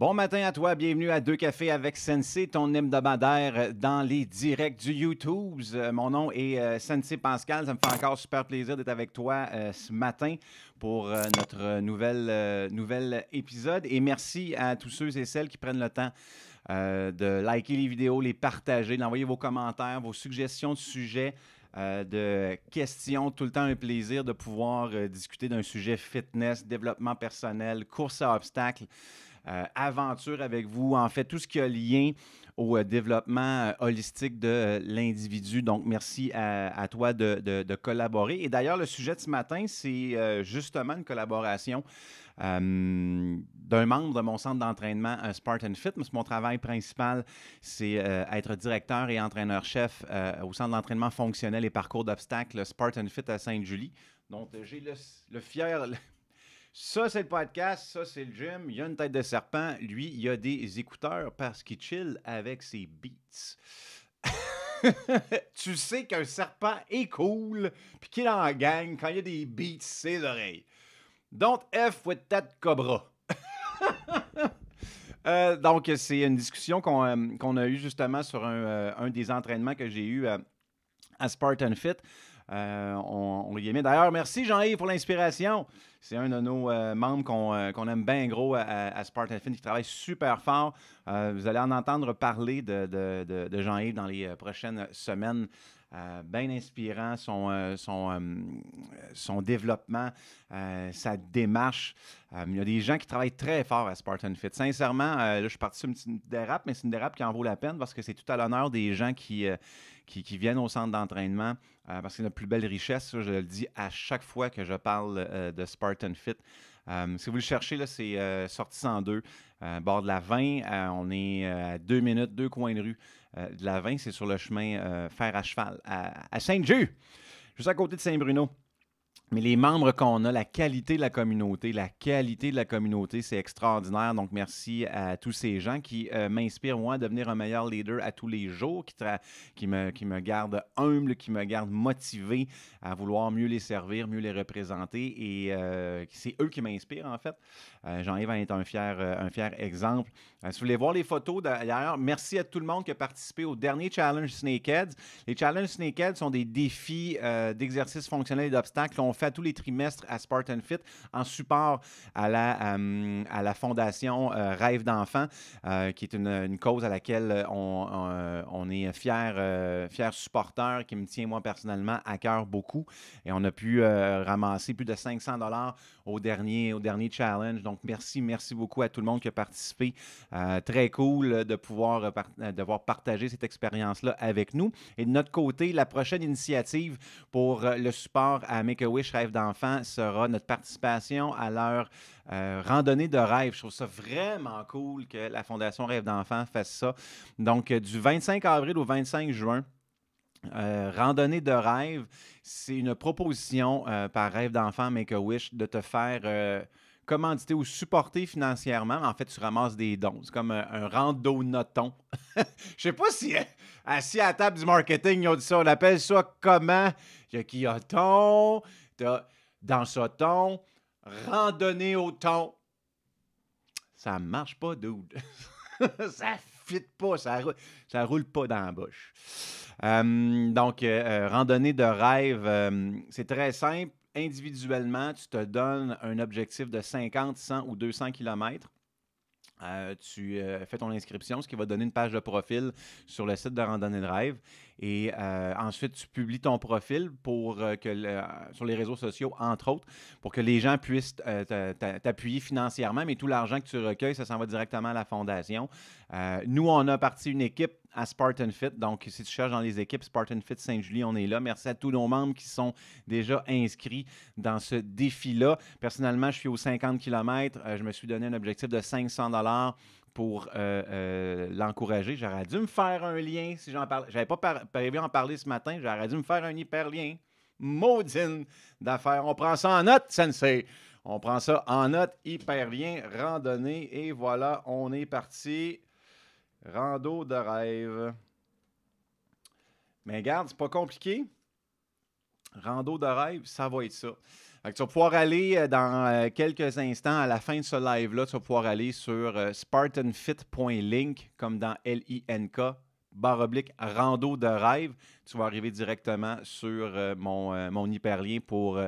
Bon matin à toi, bienvenue à Deux Cafés avec Sensei, ton hebdomadaire dans les directs du YouTube. Euh, mon nom est euh, Sensei Pascal, ça me fait encore super plaisir d'être avec toi euh, ce matin pour notre nouvel, épisode. Et merci à tous ceux et celles qui prennent le temps de liker les vidéos, les partager, d'envoyer vos commentaires, vos suggestions de sujets. de questions. Tout le temps un plaisir de pouvoir discuter d'un sujet fitness, développement personnel, course à obstacles. Euh, aventure avec vous, en fait, tout ce qui a lien au euh, développement euh, holistique de l'individu. Donc, merci à, toi de, collaborer. Et d'ailleurs, le sujet de ce matin, c'est justement une collaboration d'un membre de mon centre d'entraînement Spartan Fitness. Mon travail principal, c'est être directeur et entraîneur-chef au centre d'entraînement fonctionnel et parcours d'obstacles Spartan Fit à Sainte-Julie. Donc, j'ai le, fier, ça, c'est le podcast, ça, c'est le gym. Il y a une tête de serpent. Lui, il y a des écouteurs parce qu'il chill avec ses beats. tu sais qu'un serpent est cool, puis qu'il en gagne quand il y a des beats ses oreilles. Donc, F with that cobra. Euh, donc, c'est une discussion euh, qu'on a eue justement sur un, euh, des entraînements que j'ai eu à, Spartan Fit. on, on y D'ailleurs, merci Jean-Yves pour l'inspiration. C'est un de nos euh, membres euh, qu'on aime bien gros à, Spartan Fit, qui travaille super fort. Euh, vous allez en entendre parler de, Jean-Yves dans les prochaines semaines. ben bien inspirant, son, son, développement, sa démarche. il y a des gens qui travaillent très fort à Spartan Fit. Sincèrement, je suis parti sur une petite dérape, mais c'est une dérape qui en vaut la peine parce que c'est tout à l'honneur des gens qui, qui, viennent au centre d'entraînement parce que c'est la plus belle richesse. je le dis à chaque fois que je parle de Spartan Fit. Euh, si vous le cherchez, c'est euh, sorti 102, euh, bord de la 20. Euh, on est à deux minutes, deux coins de rue de la 20. C'est sur le chemin fer à cheval à, Saint-Ju, juste à côté de Saint-Bruno. Mais les membres qu'on a, la qualité de la communauté, la qualité de la communauté, c'est extraordinaire. Donc, merci à tous ces gens qui euh, m'inspirent, moi, à devenir un meilleur leader à tous les jours, qui, me, qui me gardent humble, qui me gardent motivé à vouloir mieux les servir, mieux les représenter. Et euh, c'est eux qui m'inspirent, en fait. Euh, Jean-Yves est un fier, un fier exemple. si vous voulez voir les photos, d'ailleurs, merci à tout le monde qui a participé au dernier challenge Snakeheads. Les challenges Snakeheads sont des défis d'exercices fonctionnels et d'obstacles fait tous les trimestres à Spartan Fit en support à la, euh, à la fondation euh, Rêve d'enfant, euh, qui est une, cause à laquelle on, est fier, fier supporter, qui me tient moi personnellement à cœur beaucoup. Et on a pu ramasser plus de 500 dollars au dernier, au dernier challenge. Donc, merci, merci beaucoup à tout le monde qui a participé. Euh, très cool de pouvoir euh, euh, de partager cette expérience-là avec nous. Et de notre côté, la prochaine initiative pour le support à Make-A-Wish Rêve d'enfants sera notre participation à leur randonnée de rêve. Je trouve ça vraiment cool que la Fondation Rêve d'enfants fasse ça. Donc, du 25 avril au 25 juin, euh, randonnée de rêve, c'est une proposition euh, par Rêve d'enfant Make-A-Wish de te faire euh, ou supporter financièrement. En fait, tu ramasses des dons. C'est comme euh, un, un rando-noton. Je sais pas si assis à la table du marketing, ils ont dit ça. On appelle ça comment? Il y a qui dans ce ton, randonnée au ton. Ça marche pas, dude. ça fit pas, ça, roule, roule pas dans la bouche donc, euh, euh, randonnée de rêve, c'est très simple. Individuellement, tu te donnes un objectif de 50, 100 ou 200 km. Euh, tu fais ton inscription, ce qui va donner une page de profil sur le site de Randonnée de Rêve. Et euh, ensuite, tu publies ton profil pour euh, que euh, sur les réseaux sociaux, entre autres, pour que les gens puissent t'appuyer financièrement, mais tout l'argent que tu recueilles, ça s'en va directement à la fondation. nous, on a parti une équipe à Spartan Fit. Donc, si tu cherches dans les équipes Spartan Fit Saint-Julie, on est là. Merci à tous nos membres qui sont déjà inscrits dans ce défi-là. Personnellement, je suis aux 50 km. je me suis donné un objectif de 500 dollars pour euh, euh, l'encourager. J'aurais dû me faire un lien si j'en parlais. J'avais pas prévu en parler ce matin. J'aurais dû me faire un lien, Maudine d'affaires. On prend ça en note, Sensei. On prend ça en note, hyperlien, randonnée. Et voilà, on est parti. Rando de rêve. Mais garde, c'est pas compliqué. Rando de rêve, ça va être ça tu vas pouvoir aller euh, dans euh, quelques instants, à la fin de ce live-là, tu vas pouvoir aller sur euh, spartanfit.link, comme dans L-I-N-K, barre oblique rando de rêve. Tu vas arriver directement sur mon, hyperlien pour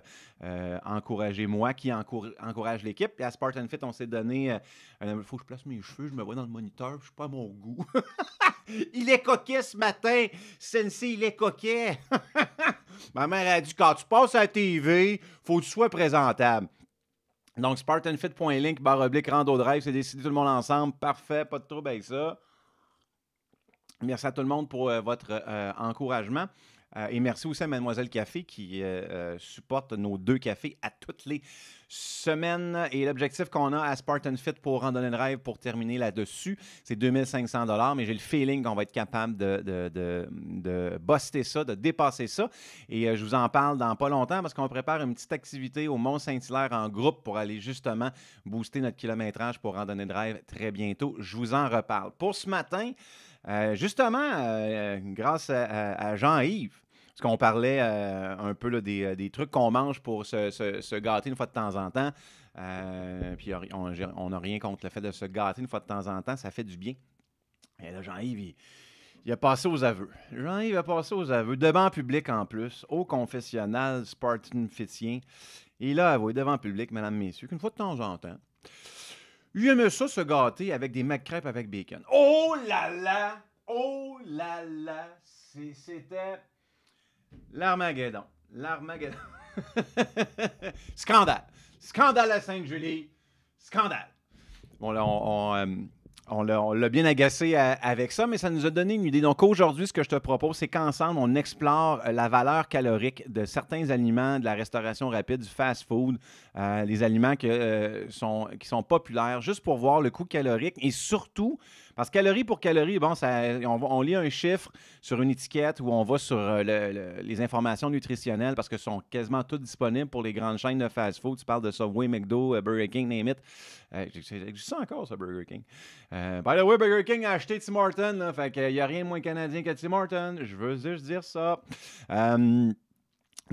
encourager moi qui encourage l'équipe. Et à Spartan Fit, on s'est donné. Il faut que je place mes cheveux, je me vois dans le moniteur, je suis pas à mon goût. Il est coquet ce matin. Sensei, il est coquet. Ma mère a dit quand tu passes à la TV, faut que tu sois présentable. Donc, spartanfit.link, barre oblique, rando drive, c'est décidé tout le monde ensemble. Parfait, pas de trouble avec ça. Merci à tout le monde pour euh, votre euh, encouragement. Euh, et merci aussi à Mademoiselle Café qui supporte nos deux cafés à toutes les semaine. Et l'objectif qu'on a à Spartan Fit pour Randonnée de rêve, pour terminer là-dessus, c'est 2500 dollars. Mais j'ai le feeling qu'on va être capable de, de, buster ça, de dépasser ça. Et euh, je vous en parle dans pas longtemps parce qu'on prépare une petite activité au Mont-Saint-Hilaire en groupe pour aller justement booster notre kilométrage pour Randonnée de rêve très bientôt. Je vous en reparle. Pour ce matin, euh, justement, euh, grâce à Jean-Yves, parce qu'on parlait euh, un peu là, euh, des, trucs qu'on mange pour se, se, gâter une fois de temps en temps. Euh, puis on n'a rien contre le fait de se gâter une fois de temps en temps. Ça fait du bien. Et là, Jean-Yves, il, a passé aux aveux. Jean-Yves a passé aux aveux, devant public en plus, au confessionnal Spartan Fitien. Et là, avoué devant public, mesdames, messieurs, qu'une fois de temps en temps, il aimait ça se gâter avec des crêpes avec bacon. Oh là là! Oh là là! C'était L'Armageddon. L'Armageddon. Scandale. Scandale à Sainte-Julie. Scandale. Bon, là, on. Euh, l'a bien agacé avec ça, mais ça nous a donné une idée. Donc aujourd'hui, ce que je te propose, c'est qu'ensemble, on explore euh, la valeur calorique de certains aliments de la restauration rapide, du fast-food, euh, les aliments sont, qui sont populaires, juste pour voir le coût calorique et surtout parce que calorie pour calorie, bon, ça, on, lit un chiffre sur une étiquette où on va sur euh, les informations nutritionnelles parce que sont quasiment toutes disponibles pour les grandes chaînes de fast-food. Tu parles de Subway, McDo, euh, Burger King, name it. Euh, encore, ça, Burger King. Euh, by the way, Burger King a acheté Tim Hortons. fait qu'il n'y a rien de moins canadien que Tim Hortons. Je veux juste dire ça.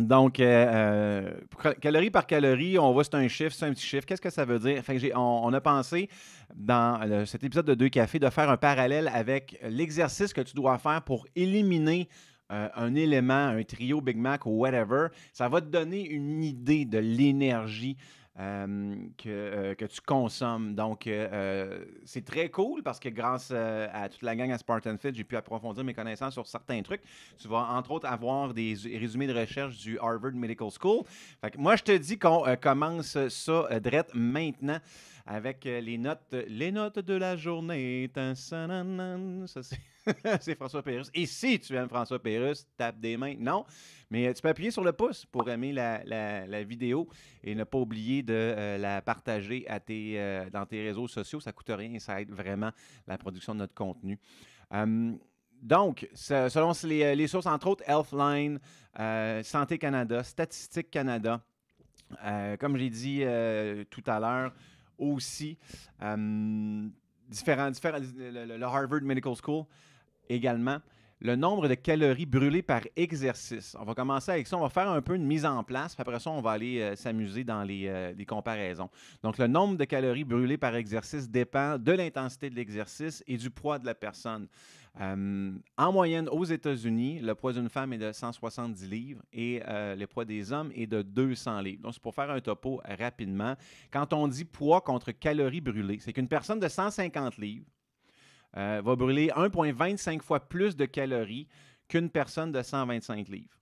Donc, euh, euh, calorie par calorie, on voit c'est un chiffre, c'est un petit chiffre. Qu'est-ce que ça veut dire? on, a pensé dans euh, cet épisode de Deux Cafés de faire un parallèle avec l'exercice que tu dois faire pour éliminer un élément, un trio Big Mac ou whatever, ça va te donner une idée de l'énergie euh, que, euh, que, tu consommes. Donc, euh, c'est très cool parce que grâce à toute la gang à Spartan Fit, j'ai pu approfondir mes connaissances sur certains trucs. Tu vas entre autres avoir des résumés de recherche du Harvard Medical School. Fait que moi, je te dis qu'on commence ça direct maintenant avec les notes, les notes de la journée. Ça, c'est François Pérus. Et si tu aimes François Pérus, tape des mains. Non. Mais euh, tu peux appuyer sur le pouce pour aimer la, vidéo et ne pas oublier de euh, la partager euh, dans tes réseaux sociaux. Ça ne coûte rien, ça aide vraiment la production de notre contenu. Hum, donc, selon les, sources, entre autres, Healthline, Santé Canada, Statistique Canada, comme j'ai dit tout à l'heure, aussi, hum, différents, différents le Harvard Medical School également le nombre de calories brûlées par exercice. On va commencer avec ça. On va faire un peu une mise en place. Puis après ça, on va aller euh, s'amuser dans euh, les, comparaisons. Donc, le nombre de calories brûlées par exercice dépend de l'intensité de l'exercice et du poids de la personne. Euh, en moyenne, aux États-Unis, le poids d'une femme est de 170 livres et le poids des hommes est de 200 livres. Donc, c'est pour faire un topo rapidement. Quand on dit poids contre calories brûlées, c'est qu'une personne de 150 livres euh, va brûler 1,25 fois plus de calories qu'une personne de 125 livres.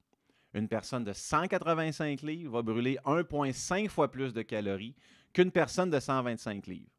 Une personne de 185 livres va brûler 1,5 fois plus de calories qu'une personne de 125 livres.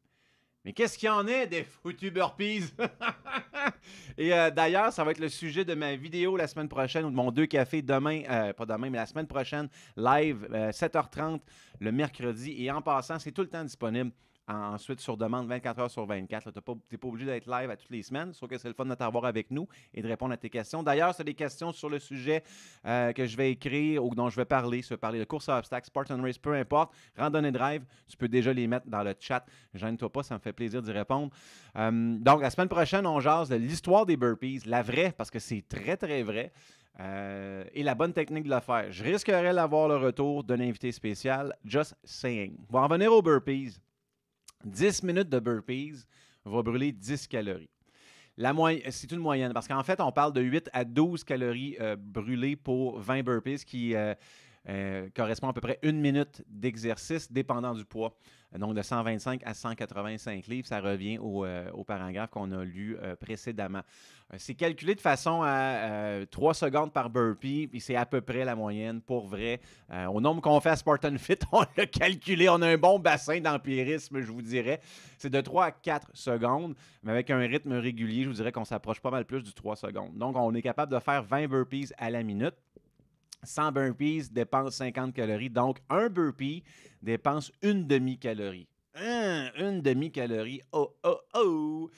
Mais qu'est-ce qu'il y en est des foutus burpees? Et euh, d'ailleurs, ça va être le sujet de ma vidéo la semaine prochaine ou de mon deux cafés demain, euh, pas demain, mais la semaine prochaine, live, 7h30 le mercredi. Et en passant, c'est tout le temps disponible ensuite sur demande 24 heures sur 24. Tu n'es pas obligé d'être live à toutes les semaines, sauf que c'est le fun de t'avoir avec nous et de répondre à tes questions. D'ailleurs, c'est des questions sur le sujet euh, que je vais écrire ou dont je vais parler, se parler de course à obstacles, Spartan Race, peu importe, randonnée drive, tu peux déjà les mettre dans le chat. Gêne-toi pas, ça me fait plaisir d'y répondre. Euh, donc, la semaine prochaine, on jase de l'histoire des burpees, la vraie, parce que c'est très, très vrai. Euh, et la bonne technique de le faire. Je risquerais d'avoir le retour d'un invité spécial, just saying. On va en venir aux burpees. 10 minutes de burpees va brûler 10 calories. Euh, c'est une moyenne, parce qu'en fait, on parle de 8 à 12 calories euh, brûlées pour 20 burpees, qui, euh, euh, correspond à peu près une minute d'exercice dépendant du poids. Donc, de 125 à 185 livres, ça revient euh, au, paragraphe qu'on a lu euh, précédemment. c'est calculé de façon à 3 secondes par burpee, puis c'est à peu près la moyenne pour vrai. au nombre qu'on fait à Spartan Fit, on l'a calculé, on a un bon bassin d'empirisme, je vous dirais. C'est de 3 à 4 secondes, mais avec un rythme régulier, je vous dirais qu'on s'approche pas mal plus du 3 secondes. Donc, on est capable de faire 20 burpees à la minute. 100 burpees dépensent 50 calories. Donc, un burpee dépense une demi-calorie. Hein, une demi-calorie. Oh, oh, oh!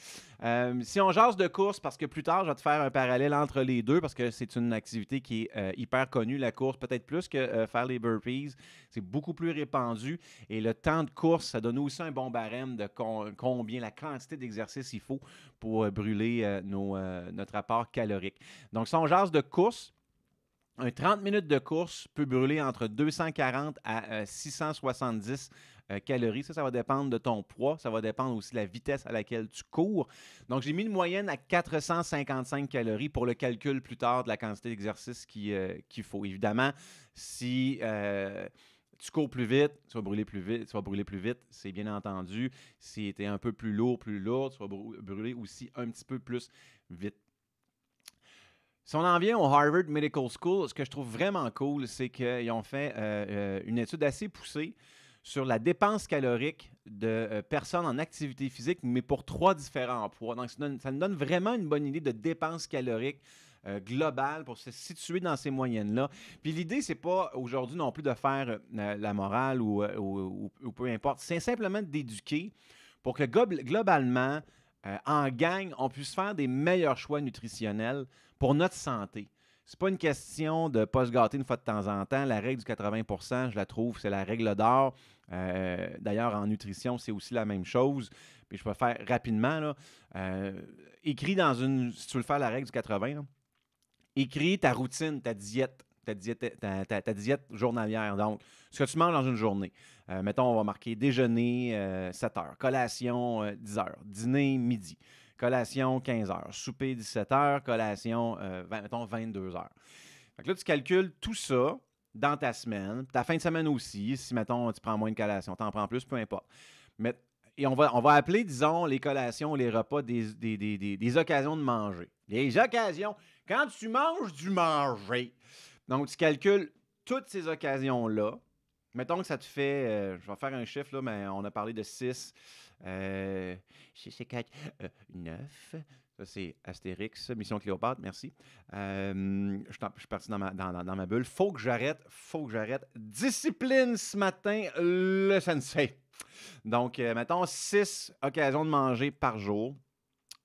Euh, si on jase de course, parce que plus tard, je vais te faire un parallèle entre les deux, parce que c'est une activité qui est euh, hyper connue, la course, peut-être plus que euh, faire les burpees. C'est beaucoup plus répandu. Et le temps de course, ça donne aussi un bon barème de combien, la quantité d'exercice il faut pour brûler notre apport calorique. Donc, si on jase de course, un 30 minutes de course peut brûler entre 240 à 670 euh, euh, calories. Ça, ça va dépendre de ton poids. Ça va dépendre aussi de la vitesse à laquelle tu cours. Donc, j'ai mis une moyenne à 455 calories pour le calcul plus tard de la quantité d'exercice euh, qu'il faut. Évidemment, si tu cours plus vite, tu vas brûler plus vite, tu vas brûler plus vite, c'est bien entendu. Si tu es un peu plus lourd, plus lourd, tu vas brûler aussi un petit peu plus vite. Si on en vient au Harvard Medical School, ce que je trouve vraiment cool, c'est qu'ils ont fait euh, euh, une étude assez poussée sur la dépense calorique de euh, personnes en activité physique, mais pour trois différents poids. Donc, ça, nous donne vraiment une bonne idée de dépense calorique globale pour se situer dans ces moyennes-là. Puis l'idée, c'est pas aujourd'hui non plus de faire la morale ou peu importe, c'est simplement d'éduquer pour que globalement, en gang, on puisse faire des meilleurs choix nutritionnels pour notre santé. C'est pas une question de ne pas se gâter une fois de temps en temps. La règle du 80 je la trouve, c'est la règle d'or. Euh, d'ailleurs, en nutrition, c'est aussi la même chose. Puis je peux faire rapidement, là, euh, écris dans une, si tu veux faire la règle du 80, écris ta routine, ta diète. Ta diète, diète, journalière. Donc, ce que tu manges dans une journée. Euh, mettons, on va marquer déjeuner, 7 heures. Collation, 10 heures. Dîner, midi collation 15 heures, souper 17 heures, collation euh, mettons 22 heures. là, tu calcules tout ça dans ta semaine, ta fin de semaine aussi, si, mettons, tu prends moins de collation, tu en prends plus, peu importe. Mais, et on va, on va appeler, disons, les collations, les repas des, des, occasions de manger. Les occasions, quand tu manges du manger. Donc, tu calcules toutes ces occasions-là. Mettons que ça te fait, euh, je vais faire un chiffre, là, mais on a parlé de 6 9. Euh, euh, ça, c'est Astérix, Mission Cléopâtre, merci. Euh, je, suis parti dans ma, ma bulle. Faut que j'arrête, faut que j'arrête. Discipline ce matin, le sensei. Donc, mettons 6 occasions de manger par jour,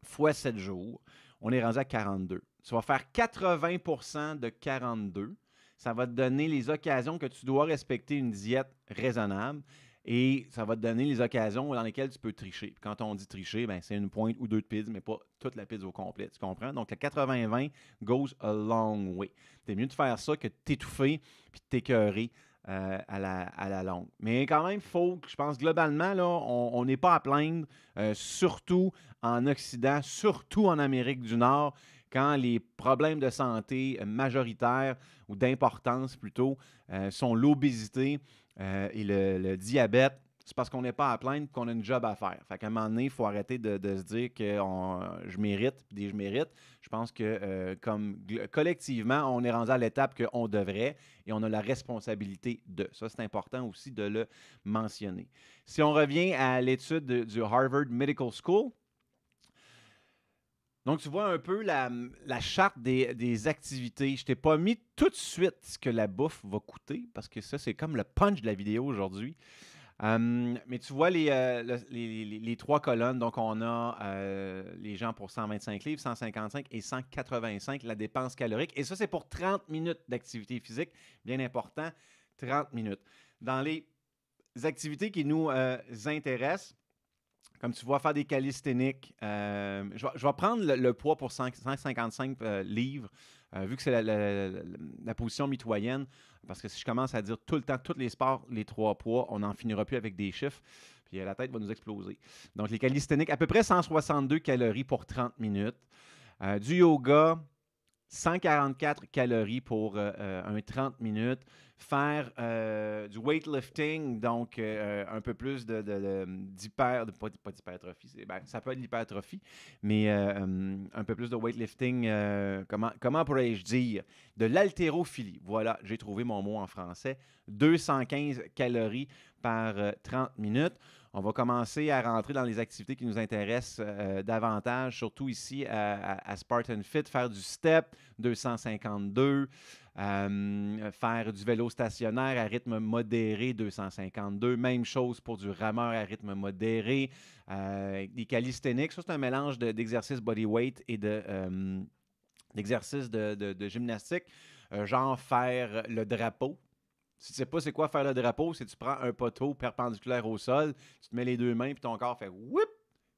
fois 7 jours. On est rendu à 42. Tu vas faire 80 de 42 ça va te donner les occasions que tu dois respecter une diète raisonnable. Et ça va te donner les occasions dans lesquelles tu peux tricher. quand on dit tricher, ben, c'est une pointe ou deux de pizza, mais pas toute la pizza au complet. Tu comprends? Donc, le 80-20 goes a long way. C'est mieux de faire ça que de t'étouffer et de t'écœurer. Euh, à, la, à, la, longue. Mais quand même, il faut que je pense globalement, là, on n'est pas à plaindre, euh, surtout en Occident, surtout en Amérique du Nord, quand les problèmes de santé majoritaires ou d'importance plutôt euh, sont l'obésité euh, et le, diabète, c'est parce qu'on n'est pas à plaindre qu'on a une job à faire. Fait qu'à un moment donné, il faut arrêter de, se dire que je mérite, puis je mérite. Je pense que euh, comme collectivement, on est rendu à l'étape qu'on devrait et on a la responsabilité de. Ça, c'est important aussi de le mentionner. Si on revient à l'étude du Harvard Medical School, donc, tu vois un peu la, charte des, activités. Je t'ai pas mis tout de suite ce que la bouffe va coûter, parce que ça, c'est comme le punch de la vidéo aujourd'hui. Hum, mais tu vois euh, les, les, trois colonnes. Donc, on a euh, les gens pour 125 livres, 155 et 185, la dépense calorique. Et ça, c'est pour 30 minutes d'activité physique. Bien important, 30 minutes. Dans les activités qui nous euh, intéressent, comme tu vois, faire des calisthéniques. Euh, je, vais, prendre le, poids pour 155 euh, livres, euh, vu que c'est la, position mitoyenne. Parce que si je commence à dire tout le temps, tous les sports, les trois poids, on n'en finira plus avec des chiffres. Puis la tête va nous exploser. Donc, les calisthéniques, à peu près 162 calories pour 30 minutes. du yoga, 144 calories pour euh, euh, un 30 minutes. Faire euh, du weightlifting, donc un peu plus de, d'hyper... d'hypertrophie, ben, ça peut être l'hypertrophie, mais un peu plus de weightlifting, comment, comment pourrais-je dire? De l'haltérophilie. Voilà, j'ai trouvé mon mot en français. 215 calories par 30 minutes on va commencer à rentrer dans les activités qui nous intéressent euh, davantage, surtout ici à, Spartan Fit, faire du step 252, euh, faire du vélo stationnaire à rythme modéré 252, même chose pour du rameur à rythme modéré, euh, des calisthenics, c'est un mélange d'exercices body bodyweight et d'exercices de, gymnastique. genre faire le drapeau, si tu sais pas c'est quoi faire le drapeau, c'est tu prends un poteau perpendiculaire au sol, tu te mets les deux mains, puis ton corps fait whoop.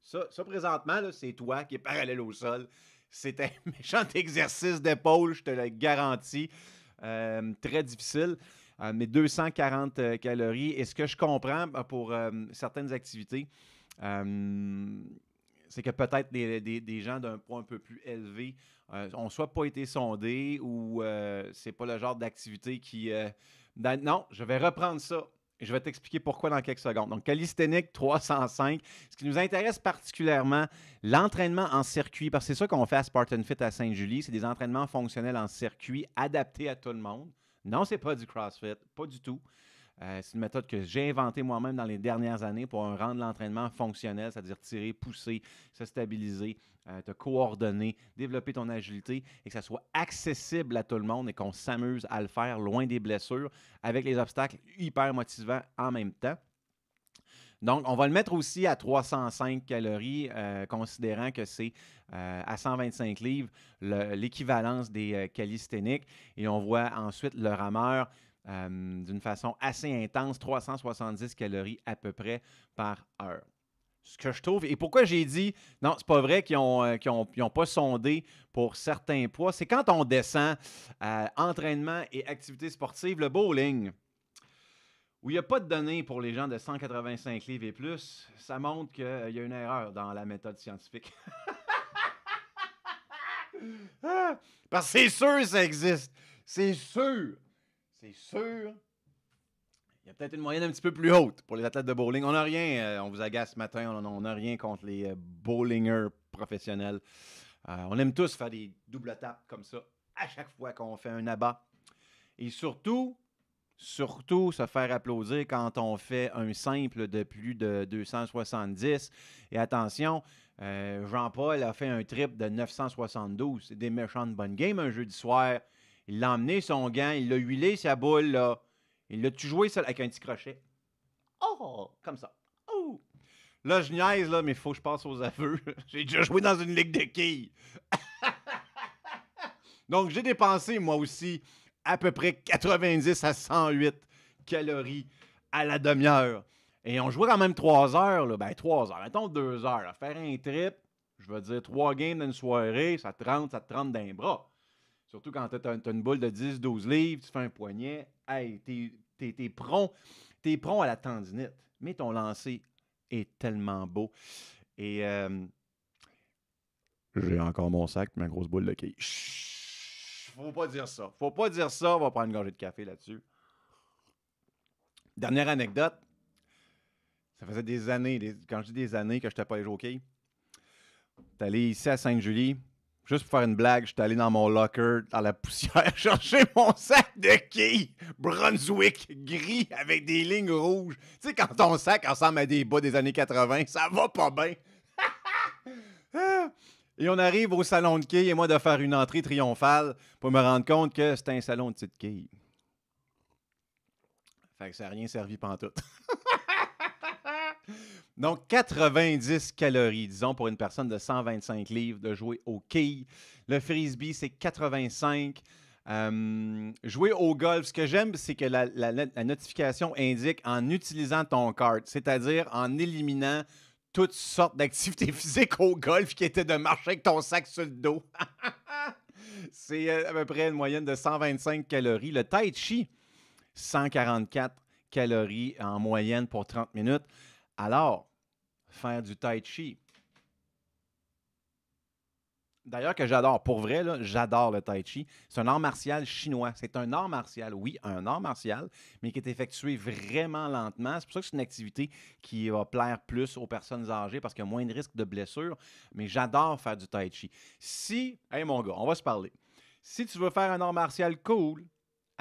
Ça, ça présentement, c'est toi qui est parallèle au sol. C'est un méchant exercice d'épaule, je te le garantis. Euh, très difficile. Euh, mais 240 euh, calories. Et ce que je comprends bah, pour certaines activités, c'est que peut-être des, gens d'un point un peu plus élevé n'ont soit pas été sondés ou c'est pas le genre d'activité qui non, je vais reprendre ça. Et je vais t'expliquer pourquoi dans quelques secondes. Donc, calisthénique 305. Ce qui nous intéresse particulièrement, l'entraînement en circuit, parce que c'est ça qu'on fait à Spartan Fit à Saint-Julie. C'est des entraînements fonctionnels en circuit adaptés à tout le monde. Non, c'est pas du CrossFit, pas du tout. Euh, c'est une méthode que j'ai inventée moi-même dans les dernières années pour rendre l'entraînement fonctionnel, c'est-à-dire tirer, pousser, se stabiliser, euh, te coordonner, développer ton agilité et que ça soit accessible à tout le monde et qu'on s'amuse à le faire loin des blessures avec les obstacles hyper motivants en même temps. Donc, on va le mettre aussi à 305 calories, euh, considérant que c'est à 125 livres l'équivalence des euh, calisthéniques. Et on voit ensuite le rameur euh, d'une façon assez intense, 370 calories à peu près par heure ce que je trouve. Et pourquoi j'ai dit non, c'est pas vrai qu'ils n'ont euh, ont, pas sondé pour certains poids, c'est quand on descend à euh, entraînement et activité sportive, le bowling, où il n'y a pas de données pour les gens de 185 livres et plus, ça montre qu'il y a une erreur dans la méthode scientifique. Ah! parce que c'est sûr ça existe. C'est sûr c'est sûr. Il y a peut-être une moyenne un petit peu plus haute pour les athlètes de bowling. On n'a rien, euh, on vous agace ce matin, on n'a rien contre les euh, bowlingers professionnels. Euh, on aime tous faire des double tapes comme ça à chaque fois qu'on fait un abat. Et surtout, surtout se faire applaudir quand on fait un simple de plus de 270. Et attention, Jean-Paul a fait un trip de 972. C'est des méchants de bonne game un jeudi soir. Il l'a emmené, son gant. Il l'a huilé, sa boule, là. Il l'a-tu joué, ça, avec un petit crochet? Oh! Comme ça. Oh! Là, je niaise, là, mais il faut que je passe aux aveux. j'ai déjà joué dans une ligue de quilles. Donc, j'ai dépensé, moi aussi, à peu près 90 à 108 calories à la demi-heure. Et on jouait quand même trois heures, là. Ben, trois heures. Mettons deux heures. Faire un trip, je veux dire, trois games d'une soirée, ça te rentre, ça te d'un bras. Surtout quand tu as, une boule de 10-12 livres, tu fais un poignet, hey, t'es es, es, prompt, à la tendinite. Mais ton lancer est tellement beau. Et euh, j'ai encore mon sac ma grosse boule de quai. Faut pas dire ça. Faut pas dire ça. On va prendre une gorgée de café là-dessus. Dernière anecdote. Ça faisait des années, quand je dis des années que je pas au jockeys. T'es allé ici à Sainte-Julie, Juste pour faire une blague, j'étais allé dans mon locker, dans la poussière, chercher mon sac de quilles Brunswick gris avec des lignes rouges. Tu sais, quand ton sac ensemble à des bas des années 80, ça va pas bien. et on arrive au salon de quilles et moi de faire une entrée triomphale pour me rendre compte que c'était un salon de petites quilles. Fait que ça n'a rien servi pantoute. Donc, 90 calories, disons, pour une personne de 125 livres de jouer au quai. Le frisbee, c'est 85. Euh, jouer au golf, ce que j'aime, c'est que la, notification indique en utilisant ton cart, c'est-à-dire en éliminant toutes sortes d'activités physiques au golf qui étaient de marcher avec ton sac sur le dos. c'est euh, à peu près une moyenne de 125 calories. Le tai chi, 144 calories en moyenne pour 30 minutes. Alors, faire du tai chi. D'ailleurs, que j'adore, pour vrai, j'adore le tai chi. C'est un art martial chinois. C'est un art martial, oui, un art martial, mais qui est effectué vraiment lentement. C'est pour ça que c'est une activité qui va plaire plus aux personnes âgées parce qu'il y a moins de risques de blessures. Mais j'adore faire du tai chi. Si, hey mon gars, on va se parler. Si tu veux faire un art martial cool,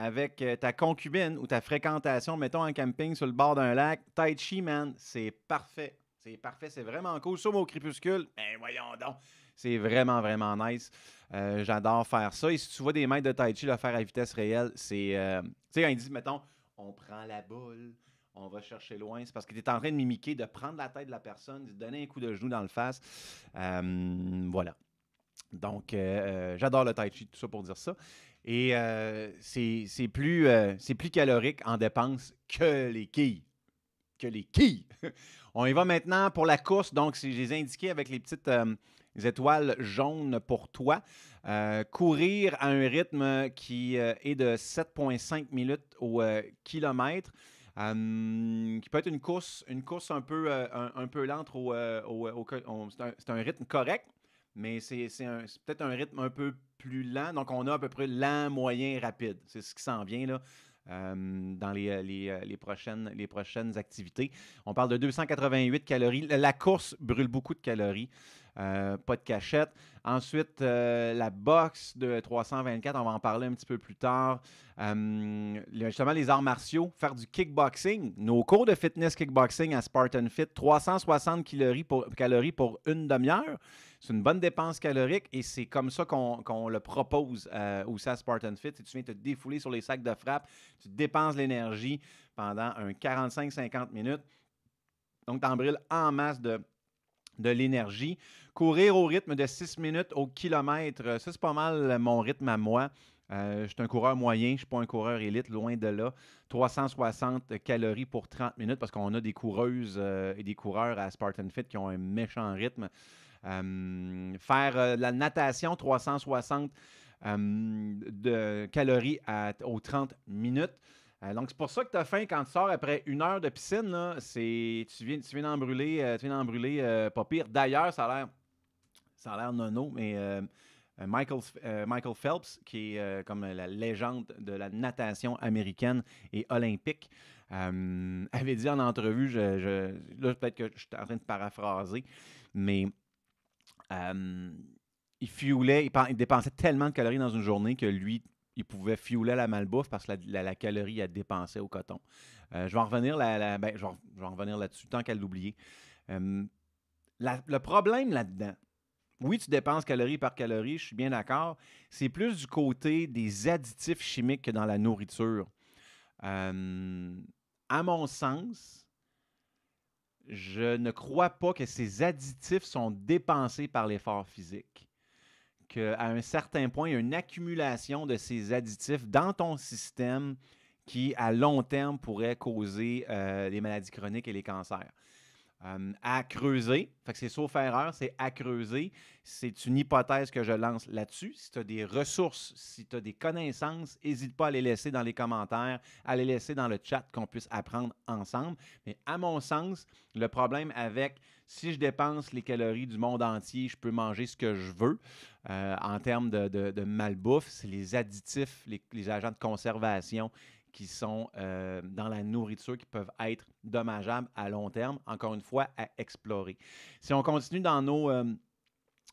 avec euh, ta concubine ou ta fréquentation, mettons un camping sur le bord d'un lac, Tai Chi, man, c'est parfait. C'est parfait, c'est vraiment cool. Sur mon crépuscule, ben, voyons donc, c'est vraiment, vraiment nice. Euh, j'adore faire ça. Et si tu vois des maîtres de Tai Chi le faire à vitesse réelle, c'est. Euh, tu sais, quand ils mettons, on prend la boule, on va chercher loin, c'est parce qu'il tu en train de mimiquer, de prendre la tête de la personne, de donner un coup de genou dans le face. Euh, voilà. Donc, j'adore le tai chi, tout ça pour dire ça. Et c'est plus, plus calorique en dépense que les quilles. Que les quilles. On y va maintenant pour la course. Donc, je les ai indiqués avec les petites euh, étoiles jaunes pour toi. Euh, courir à un rythme qui euh, est de 7,5 minutes au kilomètre. qui peut être une course, une course un peu, un, peu lente. Au, c'est, un, rythme correct, mais c'est, peut-être un rythme un peu plus lent. Donc, on a à peu près lent, moyen, rapide. C'est ce qui s'en vient. Là. Euh, dans euh, euh, les, prochaines, les prochaines activités. On parle de 288 calories. La course brûle beaucoup de calories. Euh, pas de cachette. Ensuite, euh, la boxe de 324, on va en parler un petit peu plus tard. Euh, justement, les arts martiaux, faire du kickboxing. Nos cours de fitness kickboxing à Spartan Fit, 360 calories pour, une demi-heure. C'est une bonne dépense calorique et c'est comme ça qu'on le propose aussi à Spartan Fit. Si tu viens te défouler sur les sacs de frappe, tu dépenses l'énergie pendant un 45-50 minutes. Donc, tu embrilles en masse de l'énergie courir au rythme de 6 minutes au kilomètre. Euh, ça, c'est pas mal mon rythme à moi. Euh, je suis un coureur moyen, je ne suis pas un coureur élite, loin de là. 360 calories pour 30 minutes parce qu'on a des coureuses euh, et des coureurs à Spartan Fit qui ont un méchant rythme. faire la natation, 360 de calories à, aux 30 minutes. donc, c'est pour ça que tu as faim quand tu sors après une heure de piscine. Là, tu viens, tu viens d'en brûler, brûler pas pire. D'ailleurs, ça a l'air ça a l'air nono, mais euh, euh, Michael, euh, Michael, Phelps, qui est comme la légende de la natation américaine et olympique, avait dit en entrevue, je, là peut-être que je suis en train de paraphraser, mais il fuelait, il, dépensait tellement de calories dans une journée que lui, il pouvait fueler la malbouffe parce que la, calorie, elle dépensait au coton. je vais en revenir, la, ben, vais, revenir là-dessus, tant qu'elle l'oublier. le problème là-dedans, oui, tu dépenses calories par calorie, je suis bien d'accord. C'est plus du côté des additifs chimiques que dans la nourriture. Euh, à mon sens, je ne crois pas que ces additifs sont dépensés par l'effort physique. Qu'à un certain point, il y a une accumulation de ces additifs dans ton système qui, à long terme, pourrait causer euh, des les maladies chroniques et les cancers. Euh, à creuser. Fait c'est sauf erreur, c'est à creuser. C'est une hypothèse que je lance là-dessus. Si tu as des ressources, si tu as des connaissances, n'hésite pas à les laisser dans les commentaires, à les laisser dans le chat qu'on puisse apprendre ensemble. Mais à mon sens, le problème avec si je dépense les calories du monde entier, je peux manger ce que je veux euh, en termes de, malbouffe, c'est les additifs, les, les agents de conservation qui sont euh, dans la nourriture qui peuvent être dommageables à long terme, encore une fois, à explorer. Si on continue dans nos... Euh,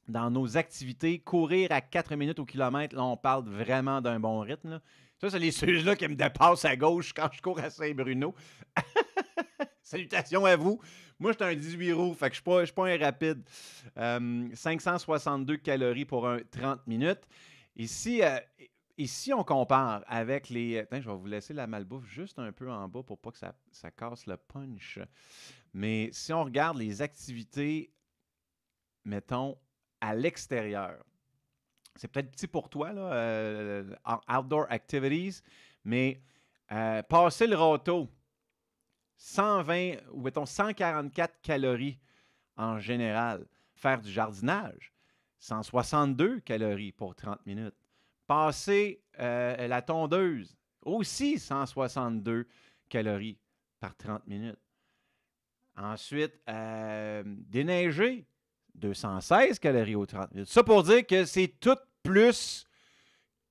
dans nos activités, courir à 4 minutes au kilomètre, là, on parle vraiment d'un bon rythme. Là. Ça, c'est les sujets-là qui me dépassent à gauche quand je cours à Saint-Bruno. Salutations à vous. Moi, j'étais un 18 roues, fait que je ne suis, pas un rapide. 562 euh, calories pour un 30 minutes. Ici, et si on compare avec les. Euh, je vais vous laisser la malbouffe juste un peu en bas pour pas que ça, ça casse le punch. Mais si on regarde les activités, mettons, à l'extérieur, c'est peut-être petit pour toi, là, euh, outdoor activities, mais euh, passer le roto, 120 ou mettons 144 calories en général. Faire du jardinage, 162 calories pour 30 minutes passer euh, la tondeuse, aussi 162 calories par 30 minutes. Ensuite, euh, déneiger, 216 calories aux 30 minutes. Ça pour dire que c'est tout plus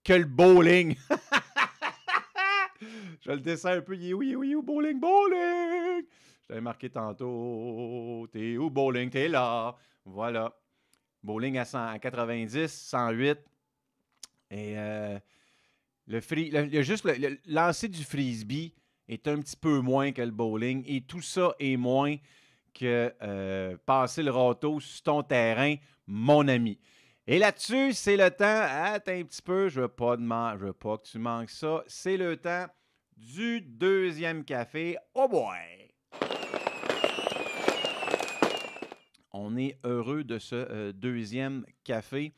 que le bowling. Je le dessine un peu. Oui, oui, bowling, bowling! Je t'avais marqué tantôt. T'es où, bowling? T'es là. Voilà. Bowling à, à 90, 108, et euh, le, juste lancer du frisbee est un petit peu moins que le bowling. Et tout ça est moins que euh, passer le râteau sur ton terrain, mon ami. Et là-dessus, c'est le temps. Attends un petit peu, je veux pas, veux pas que tu manques ça. C'est le temps du deuxième café. Oh boy! On est heureux de ce euh, deuxième café.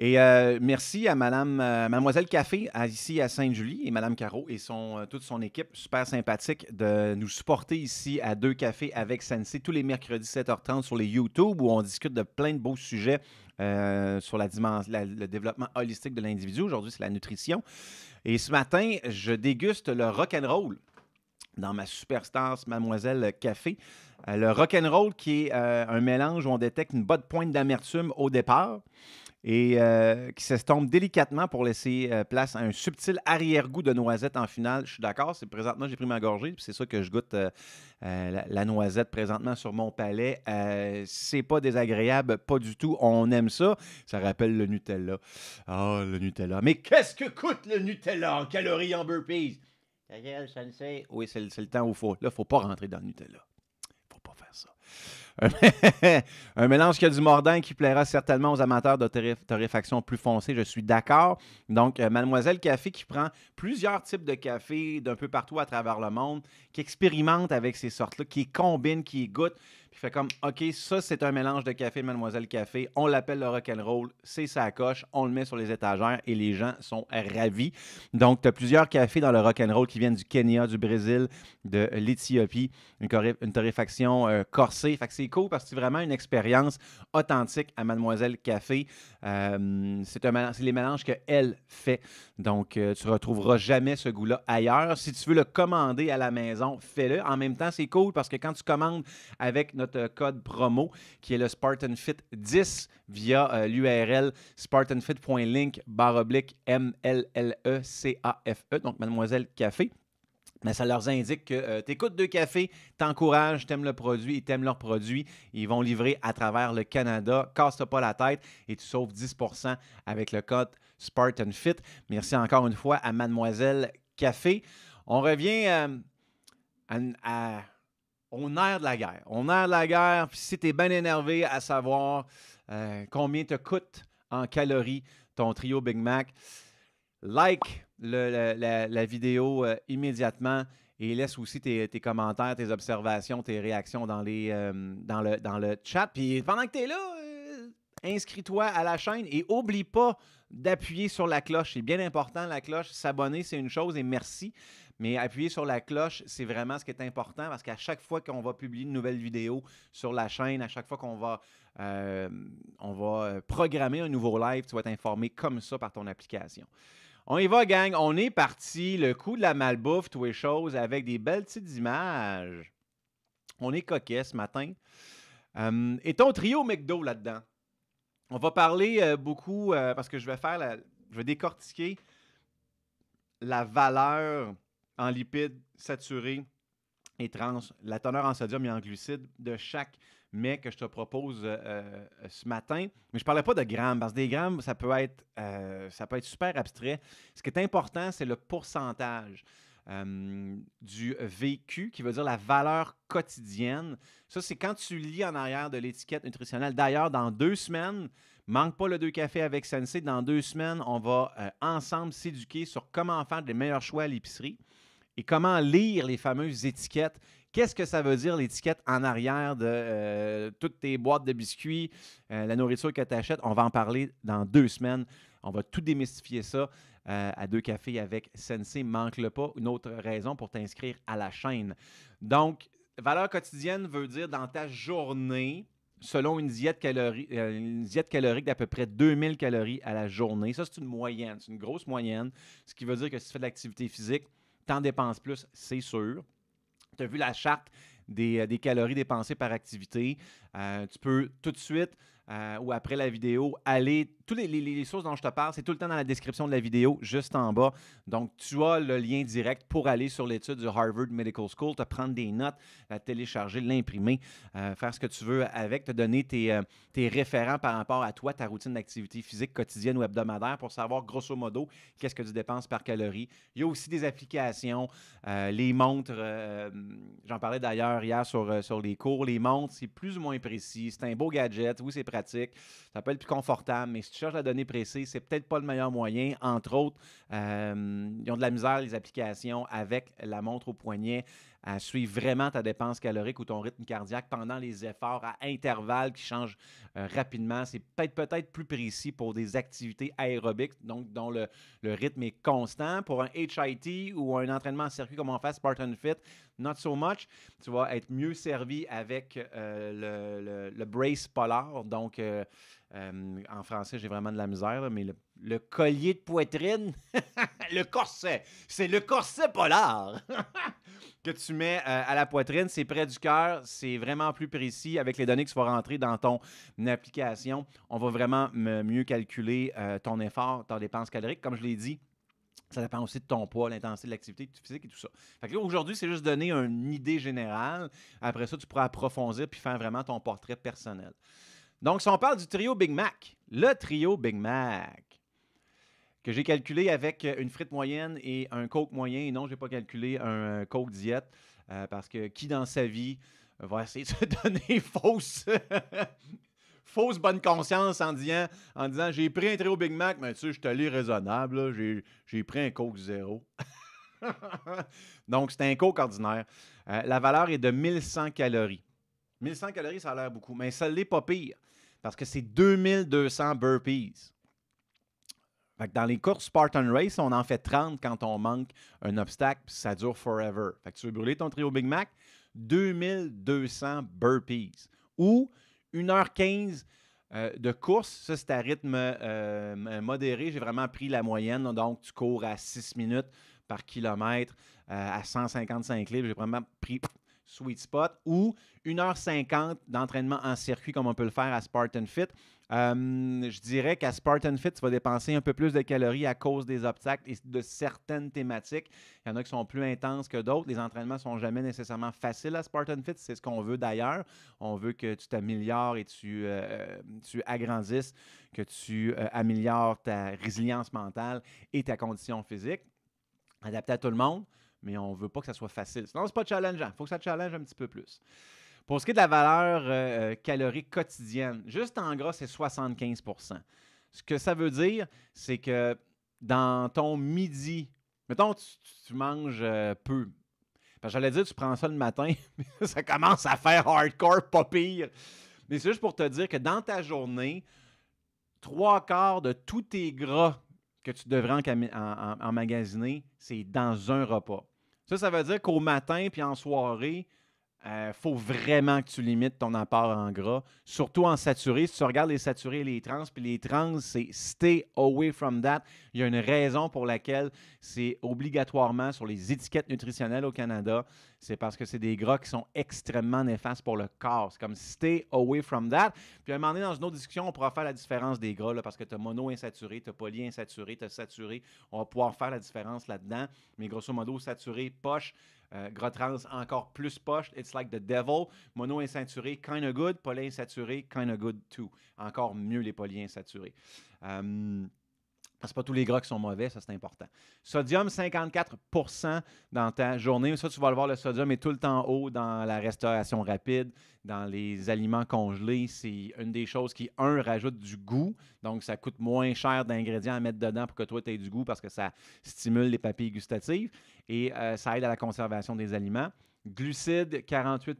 Et euh, merci à Madame, euh, Mademoiselle Café, ici à Sainte-Julie, et Madame Caro et son, euh, toute son équipe super sympathique de nous supporter ici à Deux Cafés avec Sensei tous les mercredis 7h30 sur les YouTube où on discute de plein de beaux sujets sur la dimension, le développement holistique de l'individu. Aujourd'hui, c'est la nutrition. Et ce matin, je déguste le rock'n'roll dans ma superstar Mademoiselle Café. le rock'n'roll qui est un mélange où on détecte une bonne pointe d'amertume au départ et euh, qui s'estompe délicatement pour laisser euh, place à un subtil arrière-goût de noisette en finale. Je suis d'accord, c'est présentement, j'ai pris ma gorgée, c'est ça que je goûte euh, la, noisette présentement sur mon palais. c'est pas désagréable, pas du tout. On aime ça. Ça rappelle le Nutella. Ah, le Nutella. Mais qu'est-ce que coûte le Nutella en calories en burpees? Oui, c'est le, temps où il faut. Là, il ne faut pas rentrer dans le Nutella. un mélange qui a du mordant qui plaira certainement aux amateurs de torréfaction plus foncée, je suis d'accord. Donc, euh, Mademoiselle Café qui prend plusieurs types de café d'un peu partout à travers le monde, qui expérimente avec ces sortes-là, qui combine, qui goûte. Puis fait comme, OK, ça, c'est un mélange de café, Mademoiselle Café. On l'appelle le rock'n'roll. C'est sa coche. On le met sur les étagères et les gens sont ravis. Donc, tu as plusieurs cafés dans le rock'n'roll qui viennent du Kenya, du Brésil, de l'Éthiopie. Une, torréfaction euh, corsée. Fait que c'est cool parce que c'est vraiment une expérience authentique à Mademoiselle Café. Euh, c'est les mélanges qu'elle fait. Donc, euh, tu ne retrouveras jamais ce goût-là ailleurs. Si tu veux le commander à la maison, fais-le. En même temps, c'est cool parce que quand tu commandes avec notre code promo, qui est le SpartanFit 10 via euh, l'URL spartanfit.link e c e, donc Mademoiselle Café, mais ça leur indique que euh, t'écoutes tu écoutes deux cafés, t'encourages, t'aimes le produit, ils t'aiment leur produit. Ils vont livrer à travers le Canada. Casse-toi pas la tête et tu sauves 10 avec le code Spartan Fit. Merci encore une fois à Mademoiselle Café. On revient euh, à, au nerf de la guerre. On nerf de la guerre, puis si tu bien énervé à savoir euh, combien te coûte en calories ton trio Big Mac, like la, vidéo euh, immédiatement et laisse aussi tes, commentaires, tes observations, tes réactions dans, euh, le, chat. Puis pendant que tu es là, euh, inscris-toi à la chaîne et oublie pas d'appuyer sur la cloche. C'est bien important, la cloche. S'abonner, c'est une chose et merci. Mais appuyer sur la cloche, c'est vraiment ce qui est important parce qu'à chaque fois qu'on va publier une nouvelle vidéo sur la chaîne, à chaque fois qu'on va, va programmer un nouveau live, tu vas être informé comme ça par ton application. On y va, gang. On est parti. Le coup de la malbouffe, tous les choses, avec des belles petites images. On est coquet ce matin. Euh, et ton trio McDo là-dedans? On va parler euh, beaucoup euh, parce que je vais faire je vais décortiquer la valeur en lipides saturés et trans, la teneur en sodium et en glucides de chaque mais que je te propose euh, euh, ce matin. Mais je ne parlais pas de grammes, parce que des grammes, ça peut être, euh, ça peut être super abstrait. Ce qui est important, c'est le pourcentage. du vécu, qui veut dire la valeur quotidienne. Ça, c'est quand tu lis en arrière de l'étiquette nutritionnelle. D'ailleurs, dans deux semaines, manque pas le deux cafés avec Sensei. Dans deux semaines, on va ensemble s'éduquer sur comment faire les meilleurs choix à l'épicerie et comment lire les fameuses étiquettes Qu'est-ce que ça veut dire l'étiquette en arrière de euh, toutes tes boîtes de biscuits, euh, la nourriture que tu achètes? On va en parler dans deux semaines. On va tout démystifier ça euh, à deux cafés avec Sensei. Manque-le pas, une autre raison pour t'inscrire à la chaîne. Donc, valeur quotidienne veut dire dans ta journée, selon une diète, une diète calorique d'à peu près 2000 calories à la journée. Ça, c'est une moyenne, c'est une grosse moyenne, ce qui veut dire que si tu fais de l'activité physique, tu en dépenses plus, c'est sûr. Tu as vu la charte des, euh, calories dépensées par activité. Euh, tu peux tout de suite euh, ou après la vidéo, allez, toutes les, sources dont je te parle, c'est tout le temps dans la description de la vidéo, juste en bas. Donc, tu as le lien direct pour aller sur l'étude du Harvard Medical School, te prendre des notes, la télécharger, l'imprimer, euh, faire ce que tu veux avec, te donner euh, tes, référents par rapport à toi, ta routine d'activité physique quotidienne ou hebdomadaire pour savoir grosso modo qu'est-ce que tu dépenses par calorie. Il y a aussi des applications, les montres, j'en parlais d'ailleurs hier sur, sur les cours, les montres, c'est plus ou moins précis, c'est un beau gadget, oui, c'est ça peut être plus confortable, mais si tu cherches la donnée précise, c'est peut-être pas le meilleur moyen. Entre autres, euh, ils ont de la misère, les applications, avec la montre au poignet à suivre vraiment ta dépense calorique ou ton rythme cardiaque pendant les efforts à intervalles qui changent euh, rapidement. C'est peut-être peut-être plus précis pour des activités aérobiques, donc dont le, le, rythme est constant. Pour un HIT ou un entraînement en circuit comme on fait Spartan Fit, not so much. Tu vas être mieux servi avec euh, le, le, le, brace polar, donc euh, euh, en français, j'ai vraiment de la misère, mais le, collier de poitrine, le corset, c'est le corset polar que tu mets euh, à la poitrine, c'est près du cœur, c'est vraiment plus précis avec les données qui tu vas rentrer dans ton application. On va vraiment mieux calculer euh, ton effort, ta dépense calorique. Comme je l'ai dit, ça dépend aussi de ton poids, l'intensité de l'activité physique et tout ça. Fait aujourd'hui, c'est juste donner une idée générale. Après ça, tu pourras approfondir puis faire vraiment ton portrait personnel. Donc, si on parle du trio Big Mac, le trio Big Mac, que j'ai calculé avec une frite moyenne et un coke moyen, et non, je n'ai pas calculé un coke diète, euh, parce que qui dans sa vie va essayer de se donner fausse, fausse bonne conscience en disant, en disant j'ai pris un trio Big Mac, mais tu je te lis raisonnable, j'ai pris un coke zéro. Donc, c'est un coke ordinaire. Euh, la valeur est de 1100 calories. 1100 calories, ça a l'air beaucoup, mais ça ne l'est pas pire parce que c'est 2200 burpees. dans les courses Spartan Race, on en fait 30 quand on manque un obstacle, ça dure forever. Fait que tu veux brûler ton trio Big Mac, 2200 burpees ou 1h15 euh, de course. Ça, c'est à rythme euh, modéré. J'ai vraiment pris la moyenne. Donc, tu cours à 6 minutes par kilomètre euh, à 155 livres. J'ai vraiment pris sweet spot, ou 1h50 d'entraînement en circuit comme on peut le faire à Spartan Fit. Euh, je dirais qu'à Spartan Fit, tu vas dépenser un peu plus de calories à cause des obstacles et de certaines thématiques. Il y en a qui sont plus intenses que d'autres. Les entraînements ne sont jamais nécessairement faciles à Spartan Fit. C'est ce qu'on veut d'ailleurs. On veut que tu t'améliores et tu, euh, tu, agrandisses, que tu euh, améliores ta résilience mentale et ta condition physique. Adapté à tout le monde mais on ne veut pas que ça soit facile. Sinon, c'est pas challengeant. Hein. Il faut que ça challenge un petit peu plus. Pour ce qui est de la valeur euh, euh, calorique quotidienne, juste en gras, c'est 75 Ce que ça veut dire, c'est que dans ton midi, mettons, tu, manges euh, peu. j'allais dire, tu prends ça le matin, ça commence à faire hardcore, pas pire. Mais c'est juste pour te dire que dans ta journée, trois quarts de tous tes gras que tu devrais emmagasiner, en, c'est dans un repas. Ça, ça veut dire qu'au matin puis en soirée, il euh, faut vraiment que tu limites ton apport en gras, surtout en saturé. Si tu regardes les saturés et les trans, puis les trans, c'est stay away from that. Il y a une raison pour laquelle c'est obligatoirement sur les étiquettes nutritionnelles au Canada. C'est parce que c'est des gras qui sont extrêmement néfastes pour le corps. C'est comme stay away from that. Puis à un moment donné, dans une autre discussion, on pourra faire la différence des gras, là, parce que tu as mono-insaturé, tu as insaturé tu as saturé. On va pouvoir faire la différence là-dedans. Mais grosso modo, saturé, poche, euh, encore plus poche, It's Like the Devil. Mono insaturé, of good. Poly insaturé, of good too. Encore mieux les polyinsaturés. Ce n'est pas tous les gras qui sont mauvais, ça c'est important. Sodium, 54 dans ta journée. Ça, tu vas le voir, le sodium est tout le temps haut dans la restauration rapide, dans les aliments congelés. C'est une des choses qui, un, rajoute du goût. Donc, ça coûte moins cher d'ingrédients à mettre dedans pour que toi, tu aies du goût parce que ça stimule les papilles gustatives et euh, ça aide à la conservation des aliments. Glucides, 48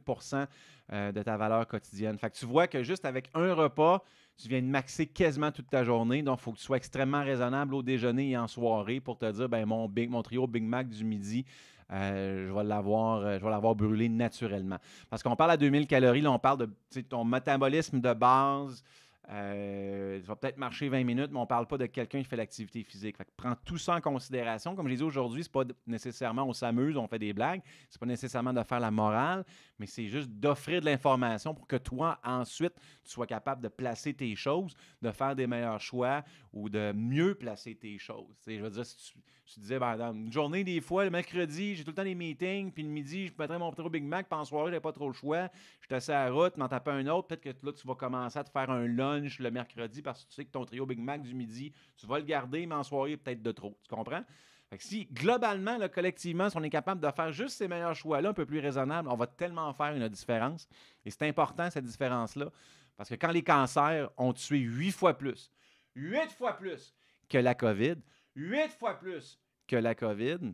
euh, de ta valeur quotidienne. Fait que tu vois que juste avec un repas, tu viens de maxer quasiment toute ta journée. Donc, il faut que tu sois extrêmement raisonnable au déjeuner et en soirée pour te dire ben, mon, big, mon trio Big Mac du midi, euh, je vais l'avoir euh, je vais l'avoir brûlé naturellement. Parce qu'on parle à 2000 calories, là, on parle de ton métabolisme de base. Euh, ça va peut-être marcher 20 minutes, mais on ne parle pas de quelqu'un qui fait l'activité physique. Fait que prends tout ça en considération. Comme je l'ai dit aujourd'hui, n'est pas nécessairement on s'amuse, on fait des blagues, c'est pas nécessairement de faire la morale, mais c'est juste d'offrir de l'information pour que toi, ensuite, tu sois capable de placer tes choses, de faire des meilleurs choix ou de mieux placer tes choses. je veux dire, si tu, disais, ben, dans une journée, des fois, le mercredi, j'ai tout le temps des meetings, puis le midi, je mettrais mon petit Big Mac, puis en soirée, j'ai pas trop le choix, je suis assez à la route, m'en tapais un autre, peut-être que là, tu vas commencer à te faire un lunch le mercredi parce que tu sais que ton trio Big Mac du midi, tu vas le garder, mais en soirée, peut-être de trop. Tu comprends? si globalement, collectivement, si on est capable de faire juste ces meilleurs choix-là, un peu plus raisonnables, on va tellement faire une différence. Et c'est important, cette différence-là, parce que quand les cancers ont tué huit fois plus, huit fois plus que la COVID, huit fois plus que la COVID,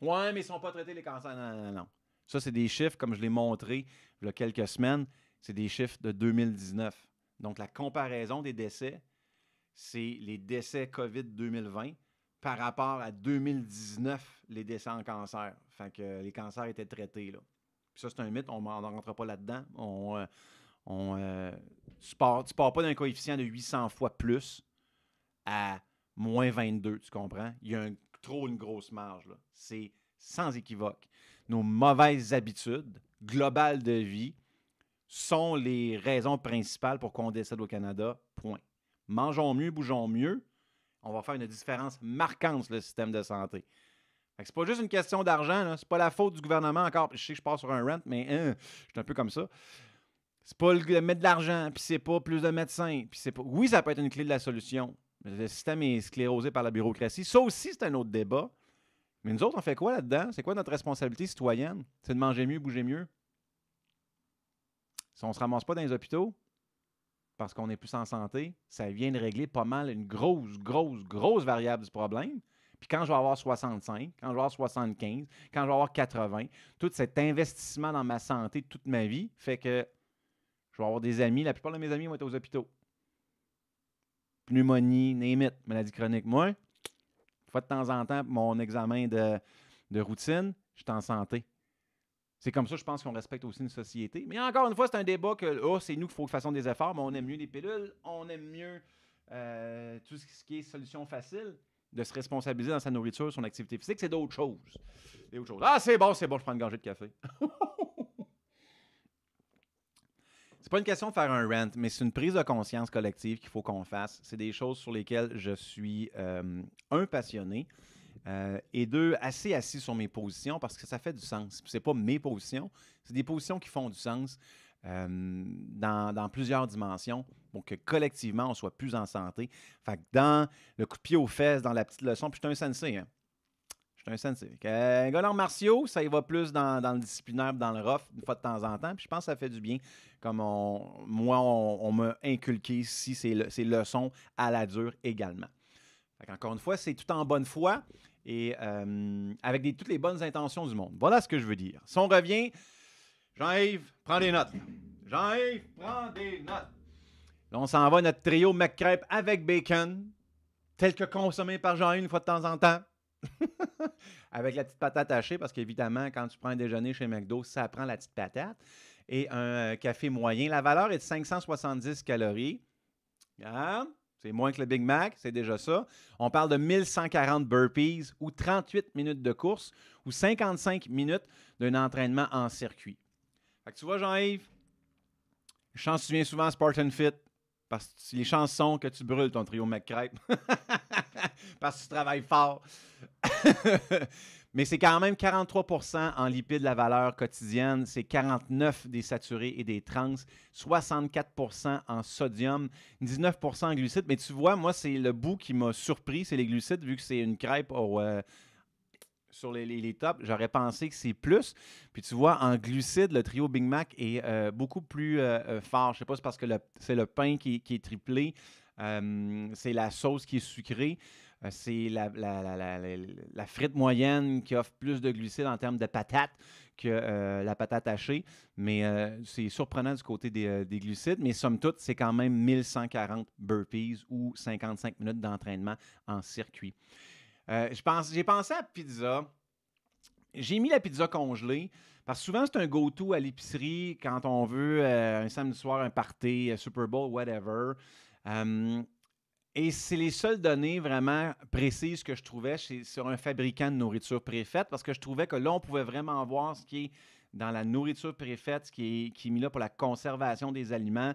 ouais, mais ils ne sont pas traités les cancers. Non, non, non. Ça, c'est des chiffres, comme je l'ai montré il y a quelques semaines, c'est des chiffres de 2019. Donc, la comparaison des décès, c'est les décès COVID 2020 par rapport à 2019, les décès en cancer. Fait que euh, les cancers étaient traités, là. ça, c'est un mythe, on ne rentre pas là-dedans. On, euh, euh, tu ne pars, pas d'un coefficient de 800 fois plus à moins 22, tu comprends? Il y a trop une grosse marge, là. C'est sans équivoque. Nos mauvaises habitudes globales de vie sont les raisons principales pour qu'on décède au Canada. Point. Mangeons mieux, bougeons mieux. On va faire une différence marquante sur le système de santé. C'est pas juste une question d'argent, c'est pas la faute du gouvernement encore. Je sais que je passe sur un rent, mais hein, je suis un peu comme ça. C'est pas le, mettre de l'argent, puis c'est pas plus de médecins, puis c'est pas. Oui, ça peut être une clé de la solution. mais Le système est sclérosé par la bureaucratie. Ça aussi, c'est un autre débat. Mais nous autres, on fait quoi là-dedans? C'est quoi notre responsabilité citoyenne? C'est de manger mieux, bouger mieux. Si on ne se ramasse pas dans les hôpitaux, parce qu'on est plus en santé, ça vient de régler pas mal une grosse, grosse, grosse variable du problème. Puis quand je vais avoir 65, quand je vais avoir 75, quand je vais avoir 80, tout cet investissement dans ma santé toute ma vie fait que je vais avoir des amis. La plupart de mes amis vont être aux hôpitaux. Pneumonie, némite, maladie chronique. Moi, fois de temps en temps, mon examen de routine, je suis en santé. C'est comme ça, je pense qu'on respecte aussi une société. Mais encore une fois, c'est un débat que oh, c'est nous qu'il faut que fassions des efforts, mais on aime mieux les pilules, on aime mieux euh, tout ce qui est solution facile. De se responsabiliser dans sa nourriture, son activité physique, c'est d'autres choses. Ah, c'est bon, c'est bon, je prends une gorgée de café. c'est pas une question de faire un rant, mais c'est une prise de conscience collective qu'il faut qu'on fasse. C'est des choses sur lesquelles je suis euh, un passionné. Euh, et deux, assez assis sur mes positions parce que ça fait du sens. Ce n'est pas mes positions, c'est des positions qui font du sens euh, dans, plusieurs dimensions pour que collectivement, on soit plus en santé. Fait dans le coup de pied aux fesses, dans la petite leçon, puis je suis un sensei. Hein. Je un sensei. Un euh, gars martiaux, ça y va plus dans, le disciplinaire, dans le rough, une fois de temps en temps. Puis je pense que ça fait du bien. Comme moi, on, m'a inculqué ici ces, ces leçons à la dure également. Encore une fois, c'est tout en bonne foi et avec toutes les bonnes intentions du monde. Voilà ce que je veux dire. Si on revient, Jean-Yves, prends des notes. Jean-Yves, prends des notes. on s'en va à notre trio McCrêpe avec bacon, tel que consommé par Jean-Yves une fois de temps en temps. avec la petite patate hachée, parce qu'évidemment, quand tu prends un déjeuner chez McDo, ça prend la petite patate. Et un euh, café moyen. La valeur est de 570 calories. Regarde. C'est moins que le Big Mac, c'est déjà ça. On parle de 1140 burpees ou 38 minutes de course ou 55 minutes d'un entraînement en circuit. Fait que tu vois, Jean-Yves, je pense que tu viens souvent à Spartan Fit parce que les chansons que tu brûles ton trio McCrape parce que tu travailles fort. Mais c'est quand même 43 en lipides, la valeur quotidienne. C'est 49 des saturés et des trans, 64 en sodium, 19 en glucides. Mais tu vois, moi, c'est le bout qui m'a surpris, c'est les glucides, vu que c'est une crêpe euh, sur les, les, tops. J'aurais pensé que c'est plus. Puis tu vois, en glucides, le trio Big Mac est euh, beaucoup plus euh, fort. Je sais pas, c'est parce que c'est le pain qui, qui est triplé. c'est la sauce qui est sucrée. Euh, c'est la, frite moyenne qui offre plus de glucides en termes de patates que euh, la patate hachée. Mais euh, c'est surprenant du côté des, glucides. Mais somme toute, c'est quand même 1140 burpees ou 55 minutes d'entraînement en circuit. j'ai pensé à pizza. J'ai mis la pizza congelée parce que souvent c'est un go-to à l'épicerie quand on veut un samedi soir, un party, un Super Bowl, whatever. Et c'est les seules données vraiment précises que je trouvais sur un fabricant de nourriture préfaite, parce que je trouvais que là, on pouvait vraiment voir ce qui est dans la nourriture préfaite, ce qui qui est mis là pour la conservation des aliments,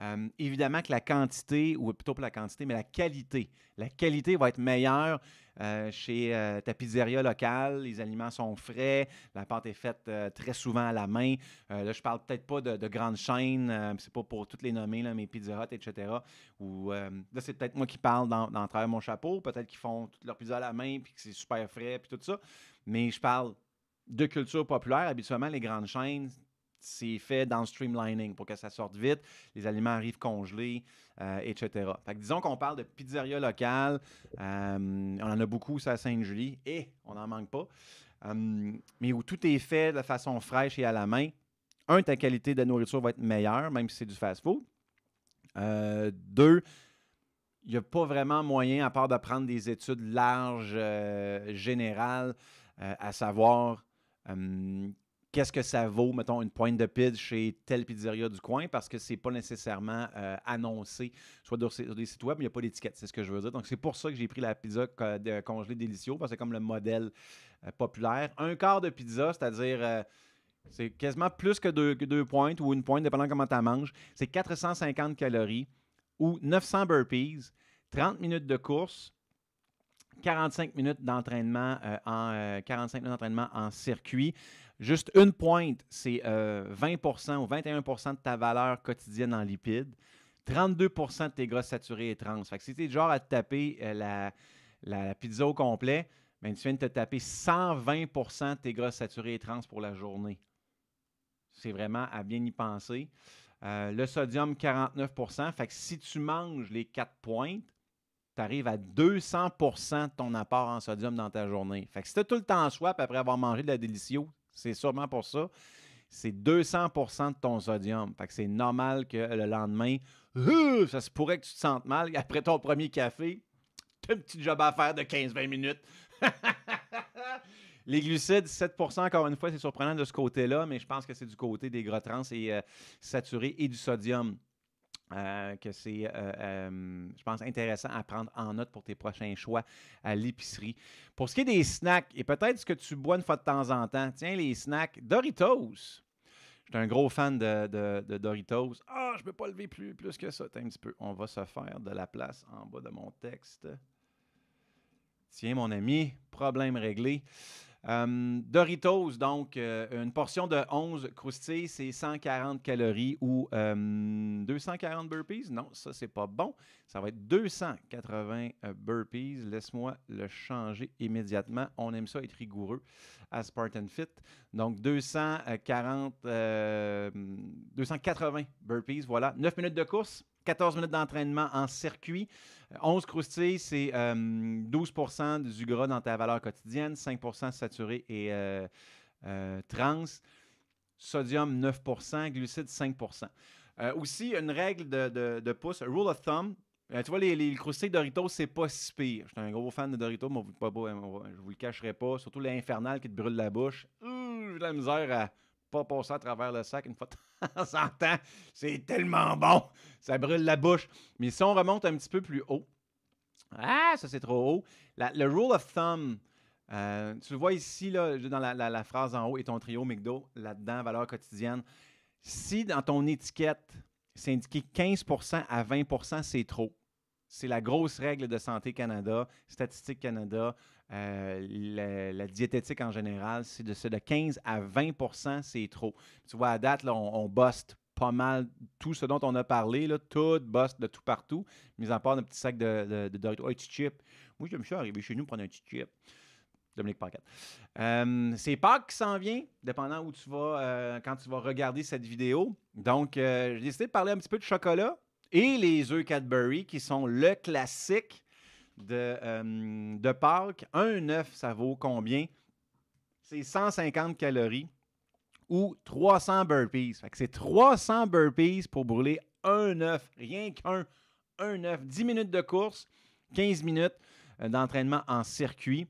euh, évidemment que la quantité, ou plutôt pas la quantité, mais la qualité. La qualité va être meilleure euh, chez euh, ta pizzeria locale. Les aliments sont frais, la pâte est faite très souvent à la main. là, je parle peut-être pas de, grandes chaînes, c'est pas pour toutes les nommer, là, mais pizzeria, etc. Ou là, c'est peut-être moi qui parle dans, travers mon chapeau. Peut-être qu'ils font toutes leur pizzas à la main, puis que c'est super frais, puis tout ça. Mais je parle de culture populaire. Habituellement, les grandes chaînes, c'est fait dans le streamlining pour que ça sorte vite, les aliments arrivent congelés, euh, etc. Fait que disons qu'on parle de pizzeria locale, euh, on en a beaucoup, ça à Sainte-Julie, et on n'en manque pas, euh, mais où tout est fait de façon fraîche et à la main. Un, ta qualité de nourriture va être meilleure, même si c'est du fast-food. deux, il n'y a pas vraiment moyen, à part de prendre des études larges, générales, à savoir qu'est-ce que ça vaut, mettons, une pointe de pizza chez telle pizzeria du coin, parce que c'est pas nécessairement euh, annoncé, soit sur des sites web, mais il n'y a pas d'étiquette, c'est ce que je veux dire. Donc, c'est pour ça que j'ai pris la pizza de congelée délicieux, parce que c'est comme le modèle euh, populaire. Un quart de pizza, c'est-à-dire... Euh, c'est quasiment plus que deux, pointes ou une pointe, dépendant comment tu manges. C'est 450 calories ou 900 burpees, 30 minutes de course, 45 minutes d'entraînement euh, en 45 euh, d'entraînement en circuit. Juste une pointe, c'est 20 euh, ou 21 de ta valeur quotidienne en lipides, 32 de tes grosses saturées et trans. Fait que si tu es genre à te taper la, pizza au complet, ben, tu viens de te taper 120 de tes grosses saturées et trans pour la journée. C'est vraiment à bien y penser. le sodium, 49 Fait que si tu manges les quatre pointes, tu arrives à 200 de ton apport en sodium dans ta journée. Fait que si tu tout le temps en après avoir mangé de la délicio, c'est sûrement pour ça, c'est 200 de ton sodium. Fait que c'est normal que le lendemain, euh, ça se pourrait que tu te sentes mal. Après ton premier café, tu as un petit job à faire de 15-20 minutes. Les glucides, 7 encore une fois, c'est surprenant de ce côté-là, mais je pense que c'est du côté des gras trans et euh, saturés et du sodium. Euh, que c'est, euh, euh, je pense, intéressant à prendre en note pour tes prochains choix à l'épicerie. Pour ce qui est des snacks, et peut-être ce que tu bois une fois de temps en temps, tiens, les snacks Doritos. Je suis un gros fan de, Doritos. Ah, je ne peux pas lever plus, plus que ça. Tiens, un petit peu. On va se faire de la place en bas de mon texte. Tiens, mon ami, problème réglé. Doritos, donc, euh, une portion de 11 croustilles, c'est 140 calories ou 240 burpees. Non, ça, c'est pas bon. Ça va être 280 burpees. Laisse-moi le changer immédiatement. On aime ça être rigoureux à Spartan Fit. Donc, 240, 280 euh, burpees. Voilà, 9 minutes de course. 14 minutes d'entraînement en circuit. 11 euh, croustilles, c'est 12 euh, du gras dans ta valeur quotidienne, 5 saturé et euh, trans, sodium 9 glucides 5 Aussi, une règle de, de, de, pouce, rule of thumb. tu vois, les, croustilles Doritos, c'est pas si pire. Je suis un gros fan de Doritos, mais je vous, vous le cacherai pas. Surtout l'infernal qui te brûle la bouche. j'ai de la misère à pas passer à travers le sac une fois de temps en temps. C'est tellement bon. Ça brûle la bouche. Mais si on remonte un petit peu plus haut, ah, ça c'est trop haut. le rule of thumb, euh, tu le vois ici là, dans la, phrase en haut et ton trio McDo, là-dedans, valeur quotidienne. Si dans ton étiquette, c'est indiqué 15 à 20 c'est trop. C'est la grosse règle de Santé Canada, Statistique Canada, euh, la, diététique en général, c'est de, de 15 à 20 c'est trop. Tu vois, à date, on, bosse buste pas mal tout ce dont on a parlé, là, tout bosse de tout partout, mis en part un petit sac de, de, de Doritos. Oh, un petit chip. Moi, j'aime ça arriver chez nous prendre un petit chip. Dominique euh, c'est Pâques qui s'en vient, dépendant où tu vas, euh, quand tu vas regarder cette vidéo. Donc, j'ai décidé de parler un petit peu de chocolat, et les œufs Cadbury, qui sont le classique de, euh, Pâques. Un œuf, ça vaut combien? C'est 150 calories ou 300 burpees. Fait c'est 300 burpees pour brûler un œuf, rien qu'un, un œuf. 10 minutes de course, 15 minutes euh, d'entraînement en circuit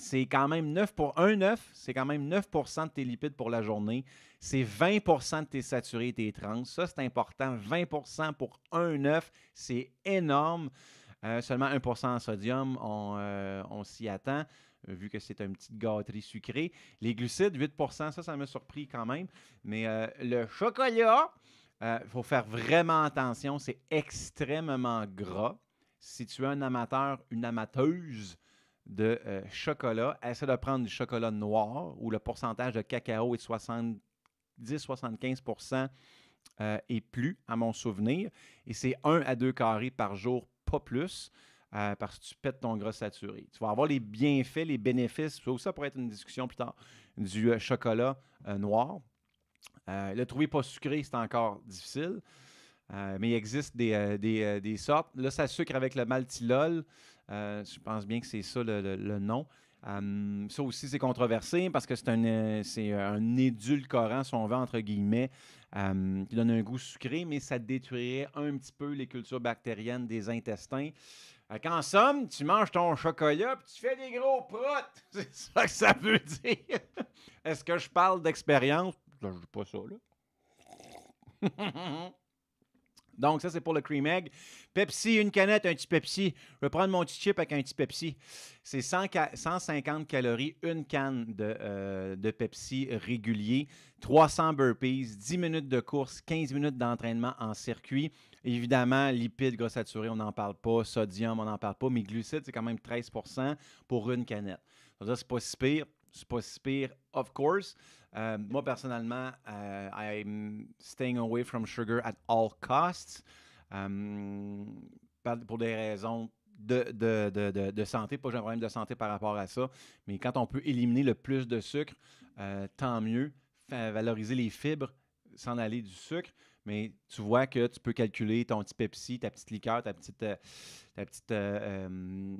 c'est quand même 9 pour 1 c'est quand même 9 de tes lipides pour la journée. C'est 20 de tes saturés et tes trans. Ça, c'est important. 20 pour 1 œuf, c'est énorme. Euh, seulement 1 en sodium, euh, on, s'y attend, vu que c'est une petite gâterie sucrée. Les glucides, 8 ça, ça m'a surpris quand même. Mais euh, le chocolat, il faut faire vraiment attention, c'est extrêmement gras. Si tu es un amateur, une amateuse, de euh, chocolat. Essaie de prendre du chocolat noir où le pourcentage de cacao est 70-75 euh, et plus, à mon souvenir. Et c'est 1 à 2 carrés par jour, pas plus, euh, parce que tu pètes ton gras saturé. Tu vas avoir les bienfaits, les bénéfices. Ça, pourrait être une discussion plus tard du chocolat noir. le trouver pas sucré, c'est encore difficile. mais il existe des, des, sortes. Là, ça sucre avec le maltilol. Euh, je pense bien que c'est ça le, nom. Euh, ça aussi, c'est controversé parce que c'est un, euh, un édulcorant, si on veut, entre guillemets, qui donne un goût sucré, mais ça détruirait un petit peu les cultures bactériennes des intestins. Qu'en somme, tu manges ton chocolat puis tu fais des gros protes. C'est ça que ça veut dire. Est-ce que je parle d'expérience? Ben, je ne dis pas ça, là. Donc, ça, c'est pour le cream egg. Pepsi, une canette, un petit Pepsi. Je vais prendre mon petit chip avec un petit Pepsi. C'est 150 calories, une canne de, euh, Pepsi régulier, 300 burpees, 10 minutes de course, 15 minutes d'entraînement en circuit. Évidemment, lipides, gras saturés, on n'en parle pas. Sodium, on n'en parle pas. Mais glucides, c'est quand même 13 pour une canette. Ça, c'est pas si pire. C'est pas si pire, of course. Euh, moi, personnellement, euh, I'm staying away from sugar at all costs. Euh, pour des raisons de, de, de, de, santé, pas j'ai un problème de santé par rapport à ça, mais quand on peut éliminer le plus de sucre, tant mieux. valoriser les fibres, s'en aller du sucre, mais tu vois que tu peux calculer ton petit Pepsi, ta petite liqueur, ta petite, ta petite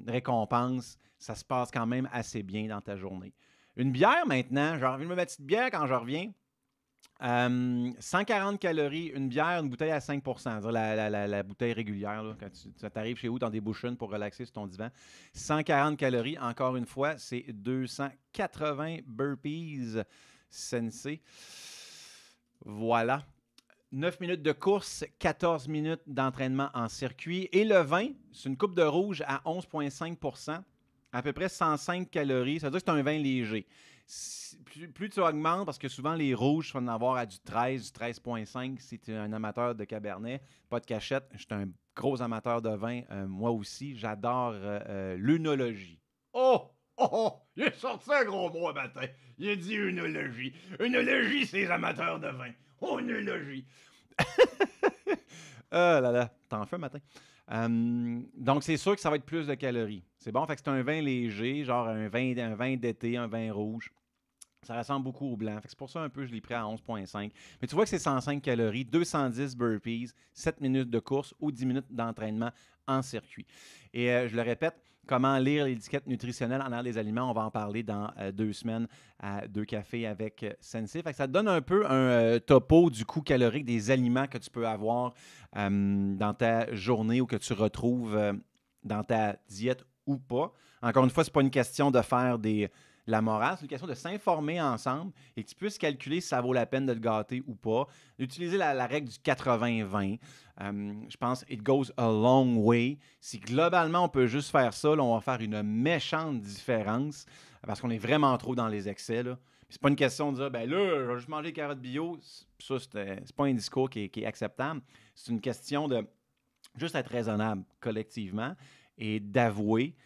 récompense. Ça se passe quand même assez bien dans ta journée. Une bière maintenant, J'ai envie de une mettre petite bière quand je reviens. 140 euh, calories, une bière, une bouteille à 5 -à la, la, bouteille régulière, quand tu arrives chez vous dans des bouchons pour relaxer sur ton divan. 140 calories, encore une fois, c'est 280 burpees sensei. Voilà. 9 minutes de course, 14 minutes d'entraînement en circuit. Et le vin, c'est une coupe de rouge à 11,5 à peu près 105 calories. Ça veut dire que c'est un vin léger. Plus, tu augmentes, parce que souvent les rouges, sont en avoir à du 13, du 13,5 si tu es un amateur de Cabernet. Pas de cachette, je suis un gros amateur de vin, euh, moi aussi. J'adore euh, euh, l'œnologie. l'unologie. Oh! Oh, oh, il est sorti un gros mot matin. Il a dit unologie. Unologie, c'est les amateurs de vin. Unologie. oh ah là là, t'en fais matin. Euh, donc, c'est sûr que ça va être plus de calories. C'est bon. Fait c'est un vin léger, genre un vin, un vin d'été, un vin rouge. Ça ressemble beaucoup au blanc. c'est pour ça un peu je l'ai pris à 11.5. Mais tu vois que c'est 105 calories, 210 burpees, 7 minutes de course ou 10 minutes d'entraînement en circuit. Et euh, je le répète, Comment lire l'étiquette nutritionnelle en l'air des aliments? On va en parler dans euh, deux semaines à Deux Cafés avec euh, Sensei. ça donne un peu un euh, topo du coût calorique des aliments que tu peux avoir dans ta journée ou que tu retrouves dans ta diète ou pas. Encore une fois, ce n'est pas une question de faire des la morale, c'est une question de s'informer ensemble et que tu puisses calculer si ça vaut la peine de te gâter ou pas. Utiliser la, règle du 80-20. Euh, je pense it goes a long way. Si globalement on peut juste faire ça, on va faire une méchante différence parce qu'on est vraiment trop dans les excès. Là. C'est pas une question de dire, ben là, je vais juste manger des carottes bio. Ça, euh, c'est pas un discours qui est acceptable. C'est une question de juste être raisonnable collectivement et d'avouer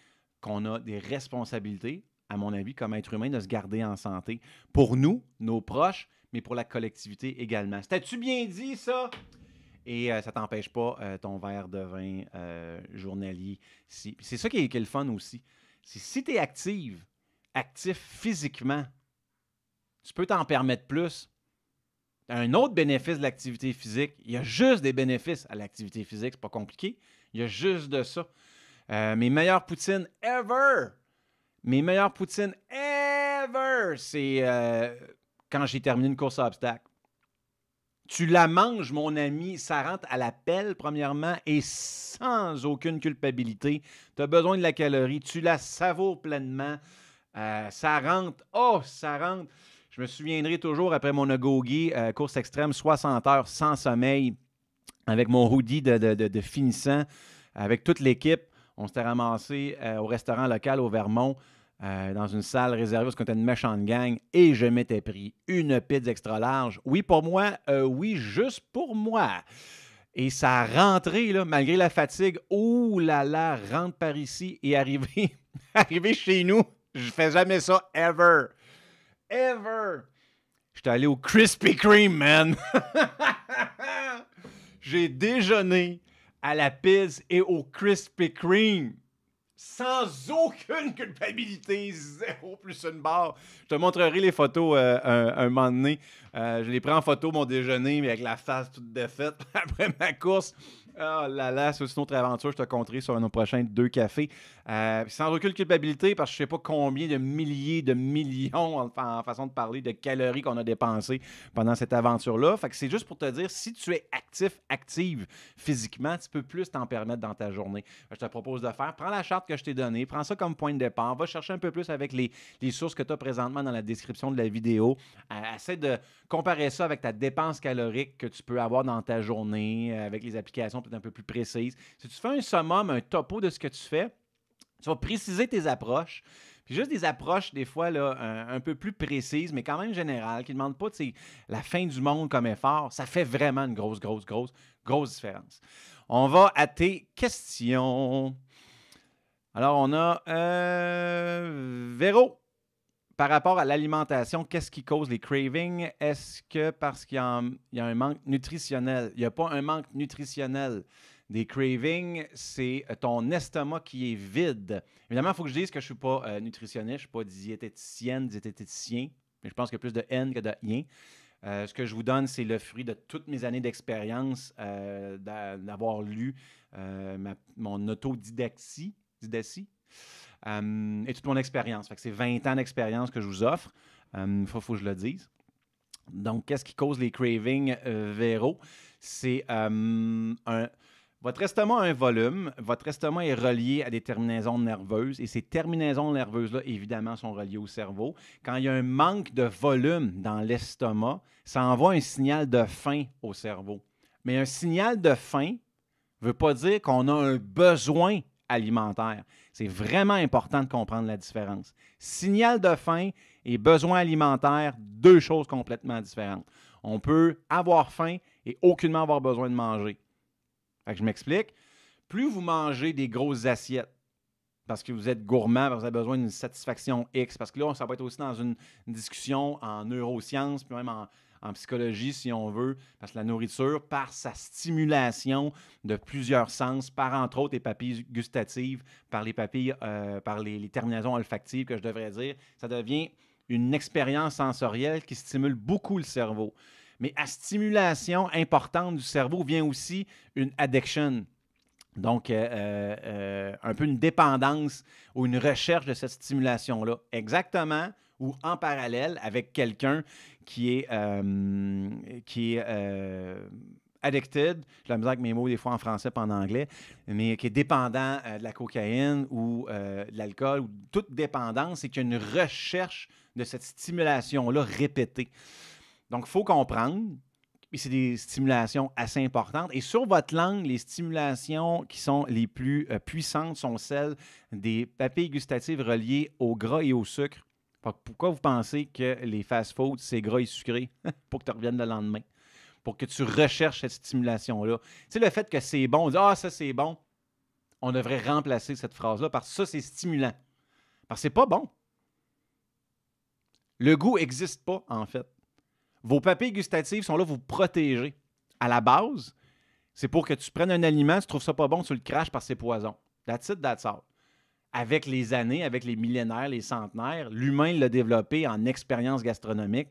qu'on a des responsabilités à mon avis, comme être humain, de se garder en santé pour nous, nos proches, mais pour la collectivité également. C'était-tu bien dit, ça? Et euh, ça t'empêche pas euh, ton verre de vin euh, journalier. Si. C'est ça qui est, le fun aussi. C'est si tu es active, actif physiquement, tu peux t'en permettre plus. Un autre bénéfice de l'activité physique, il y a juste des bénéfices à l'activité physique, c'est pas compliqué. Il y a juste de ça. mes meilleures poutines ever! mes meilleures poutines ever, c'est euh, quand j'ai terminé une course à obstacles. Tu la manges, mon ami, ça rentre à la pelle, premièrement, et sans aucune culpabilité. Tu as besoin de la calorie, tu la savoures pleinement. Euh, ça rentre, oh, ça rentre. Je me souviendrai toujours après mon agogie euh, course extrême, 60 heures sans sommeil, avec mon hoodie de, finissant, avec toute l'équipe. On s'était ramassé au restaurant local au Vermont. Euh, dans une salle réservée parce qu'on était une méchante gang et je m'étais pris une pizza extra large. Oui, pour moi, euh, oui, juste pour moi. Et ça a rentré, là, malgré la fatigue. Oh là là, rentre par ici et arriver, arriver chez nous. Je fais jamais ça ever. Ever. J'étais allé au Krispy Kreme, man. J'ai déjeuné à la pizza et au Krispy Kreme sans aucune culpabilité, zéro plus une barre. Je te montrerai les photos euh, un, moment donné. Euh, je les prends en photo, mon déjeuner, mais avec la face toute défaite après ma course. Oh là là, c'est aussi notre aventure. Je te compterai sur nos prochains deux cafés. Euh, sans recul culpabilité, parce que je ne sais pas combien de milliers, de millions, en, en façon de parler, de calories qu'on a dépensées pendant cette aventure-là. Fait que c'est juste pour te dire, si tu es actif, active physiquement, tu peux plus t'en permettre dans ta journée. Je te propose de faire. Prends la charte que je t'ai donnée, prends ça comme point de départ, va chercher un peu plus avec les, sources que tu as présentement dans la description de la vidéo. Euh, essaie de comparer ça avec ta dépense calorique que tu peux avoir dans ta journée, euh, avec les applications peut-être un peu plus précises. Si tu fais un summum, un topo de ce que tu fais, tu vas préciser tes approches. Puis juste des approches, des fois, là, un, peu plus précises, mais quand même générales, qui ne demandent pas la fin du monde comme effort. Ça fait vraiment une grosse, grosse, grosse, grosse différence. On va à tes questions. Alors, on a euh, Véro. Par rapport à l'alimentation, qu'est-ce qui cause les cravings? Est-ce que parce qu'il y, y, a un manque nutritionnel? Il n'y a pas un manque nutritionnel des cravings, c'est euh, ton estomac qui est vide. Évidemment, il faut que je dise que je ne suis pas euh, nutritionniste, je ne suis pas diététicienne, diététicien, mais je pense qu'il y a plus de N que de yin. Euh, ce que je vous donne, c'est le fruit de toutes mes années d'expérience, d'avoir lu mon autodidactie, et toute mon expérience. C'est 20 ans d'expérience que je vous offre. Il faut, que je le dise. Donc, qu'est-ce qui cause les cravings euh, C'est un, votre estomac a un volume, votre estomac est relié à des terminaisons nerveuses et ces terminaisons nerveuses-là, évidemment, sont reliées au cerveau. Quand il y a un manque de volume dans l'estomac, ça envoie un signal de faim au cerveau. Mais un signal de faim ne veut pas dire qu'on a un besoin alimentaire. C'est vraiment important de comprendre la différence. Signal de faim et besoin alimentaire, deux choses complètement différentes. On peut avoir faim et aucunement avoir besoin de manger que je m'explique. Plus vous mangez des grosses assiettes, parce que vous êtes gourmand, vous avez besoin d'une satisfaction X, parce que là, ça va être aussi dans une discussion en neurosciences, puis même en, psychologie, si on veut, parce que la nourriture, par sa stimulation de plusieurs sens, par entre autres les papilles gustatives, par les papilles, euh, par les, terminaisons olfactives que je devrais dire, ça devient une expérience sensorielle qui stimule beaucoup le cerveau. Mais à stimulation importante du cerveau vient aussi une addiction. Donc, euh, euh, un peu une dépendance ou une recherche de cette stimulation-là. Exactement ou en parallèle avec quelqu'un qui est, euh, qui est addicted, j'ai la misère avec mes mots des fois en français pas en anglais, mais qui est dépendant de la cocaïne ou de l'alcool ou toute dépendance, c'est qu'il a une recherche de cette stimulation-là répétée. Donc, il faut comprendre. Puis c'est des stimulations assez importantes. Et sur votre langue, les stimulations qui sont les plus euh, puissantes sont celles des papilles gustatives reliées au gras et au sucre. Pourquoi vous pensez que les fast-foods, c'est gras et sucré pour que tu reviennes le lendemain? Pour que tu recherches cette stimulation-là. Tu sais, le fait que c'est bon, on dit Ah, ça c'est bon, on devrait remplacer cette phrase-là par ça c'est stimulant. Parce que c'est pas bon. Le goût n'existe pas, en fait. Vos papilles gustatives sont là pour vous protéger. À la base, c'est pour que tu prennes un aliment, tu trouves ça pas bon, tu le craches par ses poisons. That's it, that's all. Avec les années, avec les millénaires, les centenaires, l'humain l'a développé en expérience gastronomique,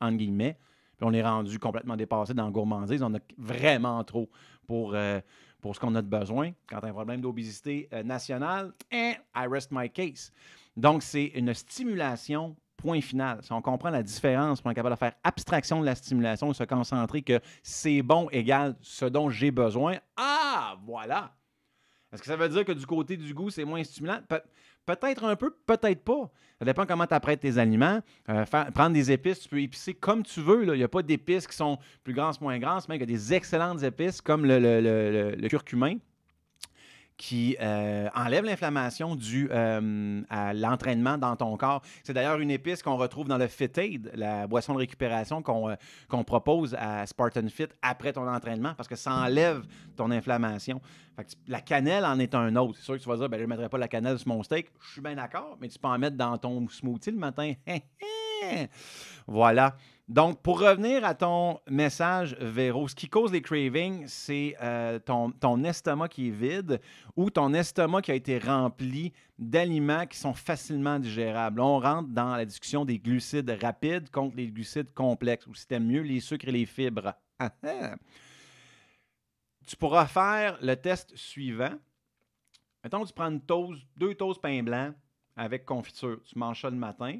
entre guillemets, puis on est rendu complètement dépassé dans la gourmandise. On a vraiment trop pour, euh, pour ce qu'on a de besoin. Quand tu as un problème d'obésité euh, nationale, hein, eh, I rest my case. Donc, c'est une stimulation point final. Si on comprend la différence, on est capable de faire abstraction de la stimulation se concentrer que c'est bon égal ce dont j'ai besoin. Ah, voilà! Est-ce que ça veut dire que du côté du goût, c'est moins stimulant? peut-être un peu, peut-être pas. Ça dépend comment tu apprêtes tes aliments. Euh, prendre des épices, tu peux épicer comme tu veux. Il n'y a pas d'épices qui sont plus grandes, moins grandes. mais il y a des excellentes épices comme le, le curcumin qui euh, enlève l'inflammation due euh, à l'entraînement dans ton corps. C'est d'ailleurs une épice qu'on retrouve dans le Fit Aid, la boisson de récupération qu'on euh, propose à Spartan Fit après ton entraînement parce que ça enlève ton inflammation. la cannelle en est un autre. C'est sûr que tu vas dire, ben, je ne mettrai pas la cannelle sur mon steak. Je suis bien d'accord, mais tu peux en mettre dans ton smoothie le matin. voilà. Donc, pour revenir à ton message, Véro, ce qui cause les cravings, c'est euh, ton, estomac qui est vide ou ton estomac qui a été rempli d'aliments qui sont facilement digérables. On rentre dans la discussion des glucides rapides contre les glucides complexes, ou si t'aimes mieux, les sucres et les fibres. Ah, hein? tu pourras faire le test suivant. Mettons, tu prends une deux toasts pain blanc avec confiture. Tu manges ça le matin.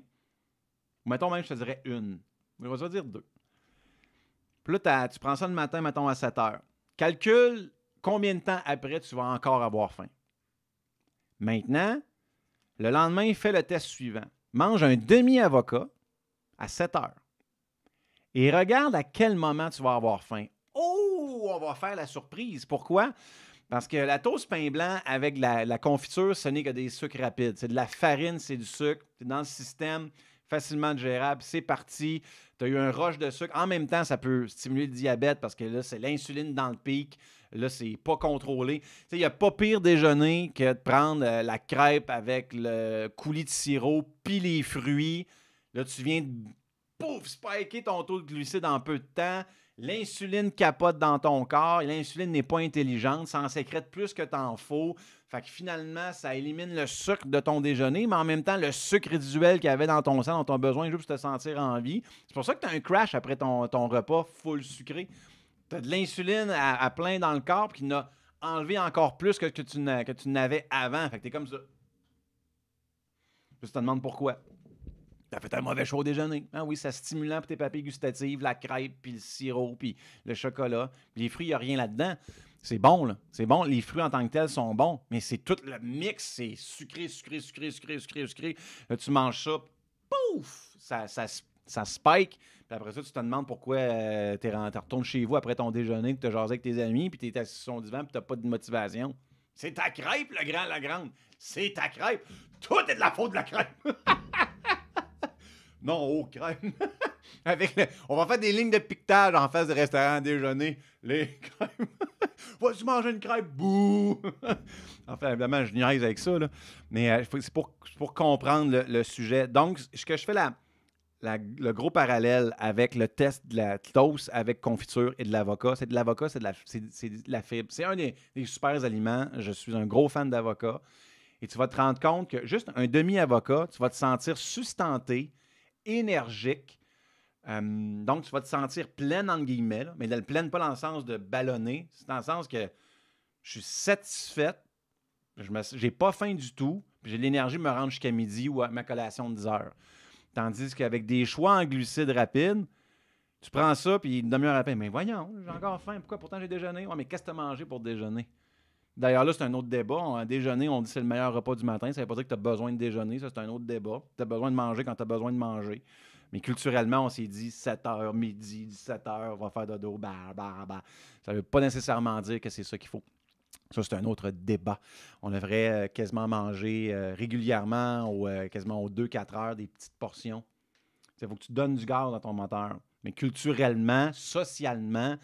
mettons même, je te dirais une va se dire deux. Puis là, tu prends ça le matin, mettons, à 7 heures. Calcule combien de temps après tu vas encore avoir faim. Maintenant, le lendemain, fais le test suivant. Mange un demi-avocat à 7 heures. Et regarde à quel moment tu vas avoir faim. Oh, on va faire la surprise. Pourquoi? Parce que la toast pain blanc avec la, la confiture, ce n'est que des sucres rapides. C'est de la farine, c'est du sucre. C'est dans le système facilement gérable, c'est parti. Tu as eu un rush de sucre. En même temps, ça peut stimuler le diabète parce que là, c'est l'insuline dans le pic. Là, c'est pas contrôlé. Il n'y a pas pire déjeuner que de prendre euh, la crêpe avec le coulis de sirop puis les fruits. Là, tu viens de pouf, spiker ton taux de glucides en peu de temps. L'insuline capote dans ton corps. L'insuline n'est pas intelligente. Ça en sécrète plus que t'en faut. Fait que finalement, ça élimine le sucre de ton déjeuner, mais en même temps, le sucre résiduel qu'il y avait dans ton sang, dans ton besoin juste pour te sentir en vie. C'est pour ça que tu as un crash après ton, repas full sucré. Tu as de l'insuline à, plein dans le corps qui n'a enlevé encore plus que, tu, n'avais avant. Fait que tu comme ça. Je te demande pourquoi. T'as fait un mauvais choix au déjeuner. Ah Oui, ça stimulant pour tes papilles gustatives, la crêpe, puis le sirop, puis le chocolat. les fruits, il n'y a rien là-dedans c'est bon, là. C'est bon. Les fruits en tant que tels sont bons, mais c'est tout le mix. C'est sucré, sucré, sucré, sucré, sucré, sucré. tu manges ça, pouf! Ça, ça, ça spike. Puis après ça, tu te demandes pourquoi euh, tu retournes chez vous après ton déjeuner, que tu as jasé avec tes amis, puis tu es assis sur son divan, puis tu pas de motivation. C'est ta crêpe, le grand, la grande. C'est ta crêpe. Tout est de la faute de la crêpe. non, oh, crêpe. Avec On va faire des lignes de piquetage en face du restaurant déjeuner. Les crêpes... Vas-tu manger une crêpe? Bouh! enfin, évidemment, je niaise avec ça, mais euh, c'est pour, comprendre le, sujet. Donc, ce que je fais la, le gros parallèle avec le test de la toast avec confiture et de l'avocat, c'est de l'avocat, c'est de, la fibre. C'est un des, des super aliments. Je suis un gros fan d'avocat. Et tu vas te rendre compte que juste un demi-avocat, tu vas te sentir sustenté, énergique, euh, donc, tu vas te sentir pleine, entre guillemets, mais elle pleine pas dans le sens de ballonner. C'est dans le sens que je suis satisfaite, je n'ai pas faim du tout, j'ai l'énergie de me rendre jusqu'à midi ou à ma collation de 10 heures. Tandis qu'avec des choix en glucides rapides, tu prends ça, puis une demi-heure après, mais voyons, j'ai encore faim, pourquoi pourtant j'ai déjeuné? Ouais, mais qu'est-ce que tu as mangé pour déjeuner? D'ailleurs, là, c'est un autre débat. Un déjeuner, on dit c'est le meilleur repas du matin. Ça veut pas dire que tu as besoin de déjeuner. Ça, c'est un autre débat. Tu as besoin de manger quand tu as besoin de manger. Mais culturellement, on s'est dit 7 h, midi, 17 h, on va faire dodo, bah, bah, bah. Ça ne veut pas nécessairement dire que c'est ça qu'il faut. Ça, c'est un autre débat. On devrait euh, quasiment manger euh, régulièrement, ou, euh, quasiment aux 2-4 heures, des petites portions. Il faut que tu donnes du gaz dans ton moteur. Mais culturellement, socialement,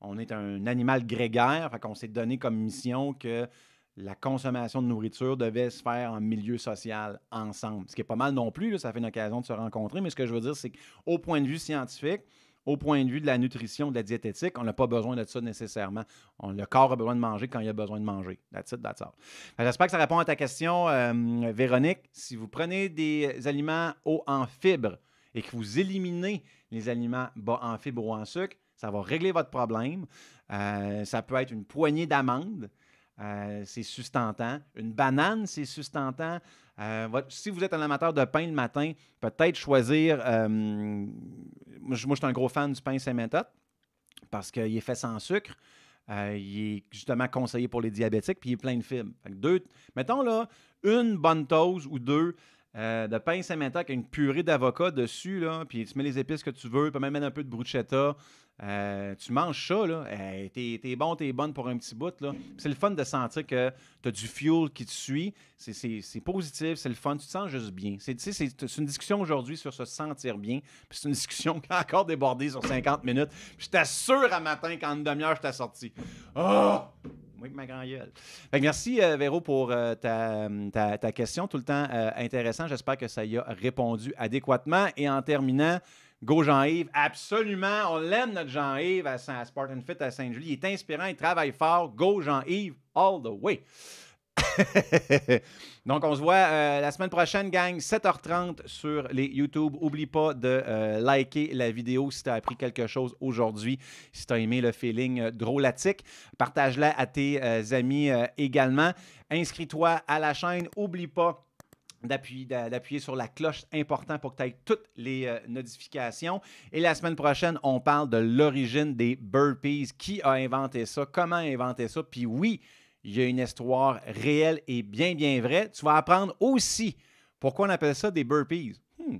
on est un animal grégaire. Fait qu'on s'est donné comme mission que la consommation de nourriture devait se faire en milieu social ensemble. Ce qui est pas mal non plus, ça fait une occasion de se rencontrer, mais ce que je veux dire, c'est qu'au point de vue scientifique, au point de vue de la nutrition, de la diététique, on n'a pas besoin de ça nécessairement. On, le corps a besoin de manger quand il a besoin de manger. That's it, that's all. J'espère que ça répond à ta question, euh, Véronique. Si vous prenez des aliments hauts en fibres et que vous éliminez les aliments bas en fibres ou en sucre, ça va régler votre problème. Euh, ça peut être une poignée d'amandes. Euh, c'est sustentant. Une banane, c'est sustentant. Euh, si vous êtes un amateur de pain le matin, peut-être choisir. Euh, moi, je, suis un gros fan du pain Saint-Méthode parce qu'il est fait sans sucre. il est justement conseillé pour les diabétiques, puis il est plein de fibres. mettons là, une bonne dose ou deux euh, de pain saint avec une purée d'avocat dessus, là, puis tu mets les épices que tu veux, tu peux même mettre un peu de bruschetta. Euh, tu manges ça, là, es t'es, t'es bon, t'es bonne pour un petit bout. Là. c'est le fun de sentir que t'as du fuel qui te suit. C'est, c'est, c'est positif, c'est le fun, tu te sens juste bien. C'est, c'est une discussion aujourd'hui sur se sentir bien. Puis c'est une discussion qui a encore débordé sur 50 minutes. Puis je t'assure à matin qu'en une demi-heure, je sorti. Oh! ma merci, euh, Véro, pour euh, euh, ta, question. Tout le temps intéressant. J'espère que ça y a répondu adéquatement. Et en terminant, Go Jean-Yves, absolument, on l'aime notre Jean-Yves à, Spartan Fit à Saint-Julie. Il est inspirant, il travaille fort. Go Jean-Yves, all the way. Donc, on se voit euh, la semaine prochaine, gang, 7h30 sur les YouTube. Oublie pas de euh, liker la vidéo si tu as appris quelque chose aujourd'hui, si tu as aimé le feeling euh, drôlatique. Partage-la à tes amis également. Inscris-toi à la chaîne. Oublie pas d'appuyer sur la cloche, important pour que tu aies toutes les notifications. Et la semaine prochaine, on parle de l'origine des burpees, qui a inventé ça, comment inventer ça. Puis oui, il y a une histoire réelle et bien, bien vraie. Tu vas apprendre aussi pourquoi on appelle ça des burpees. Hmm.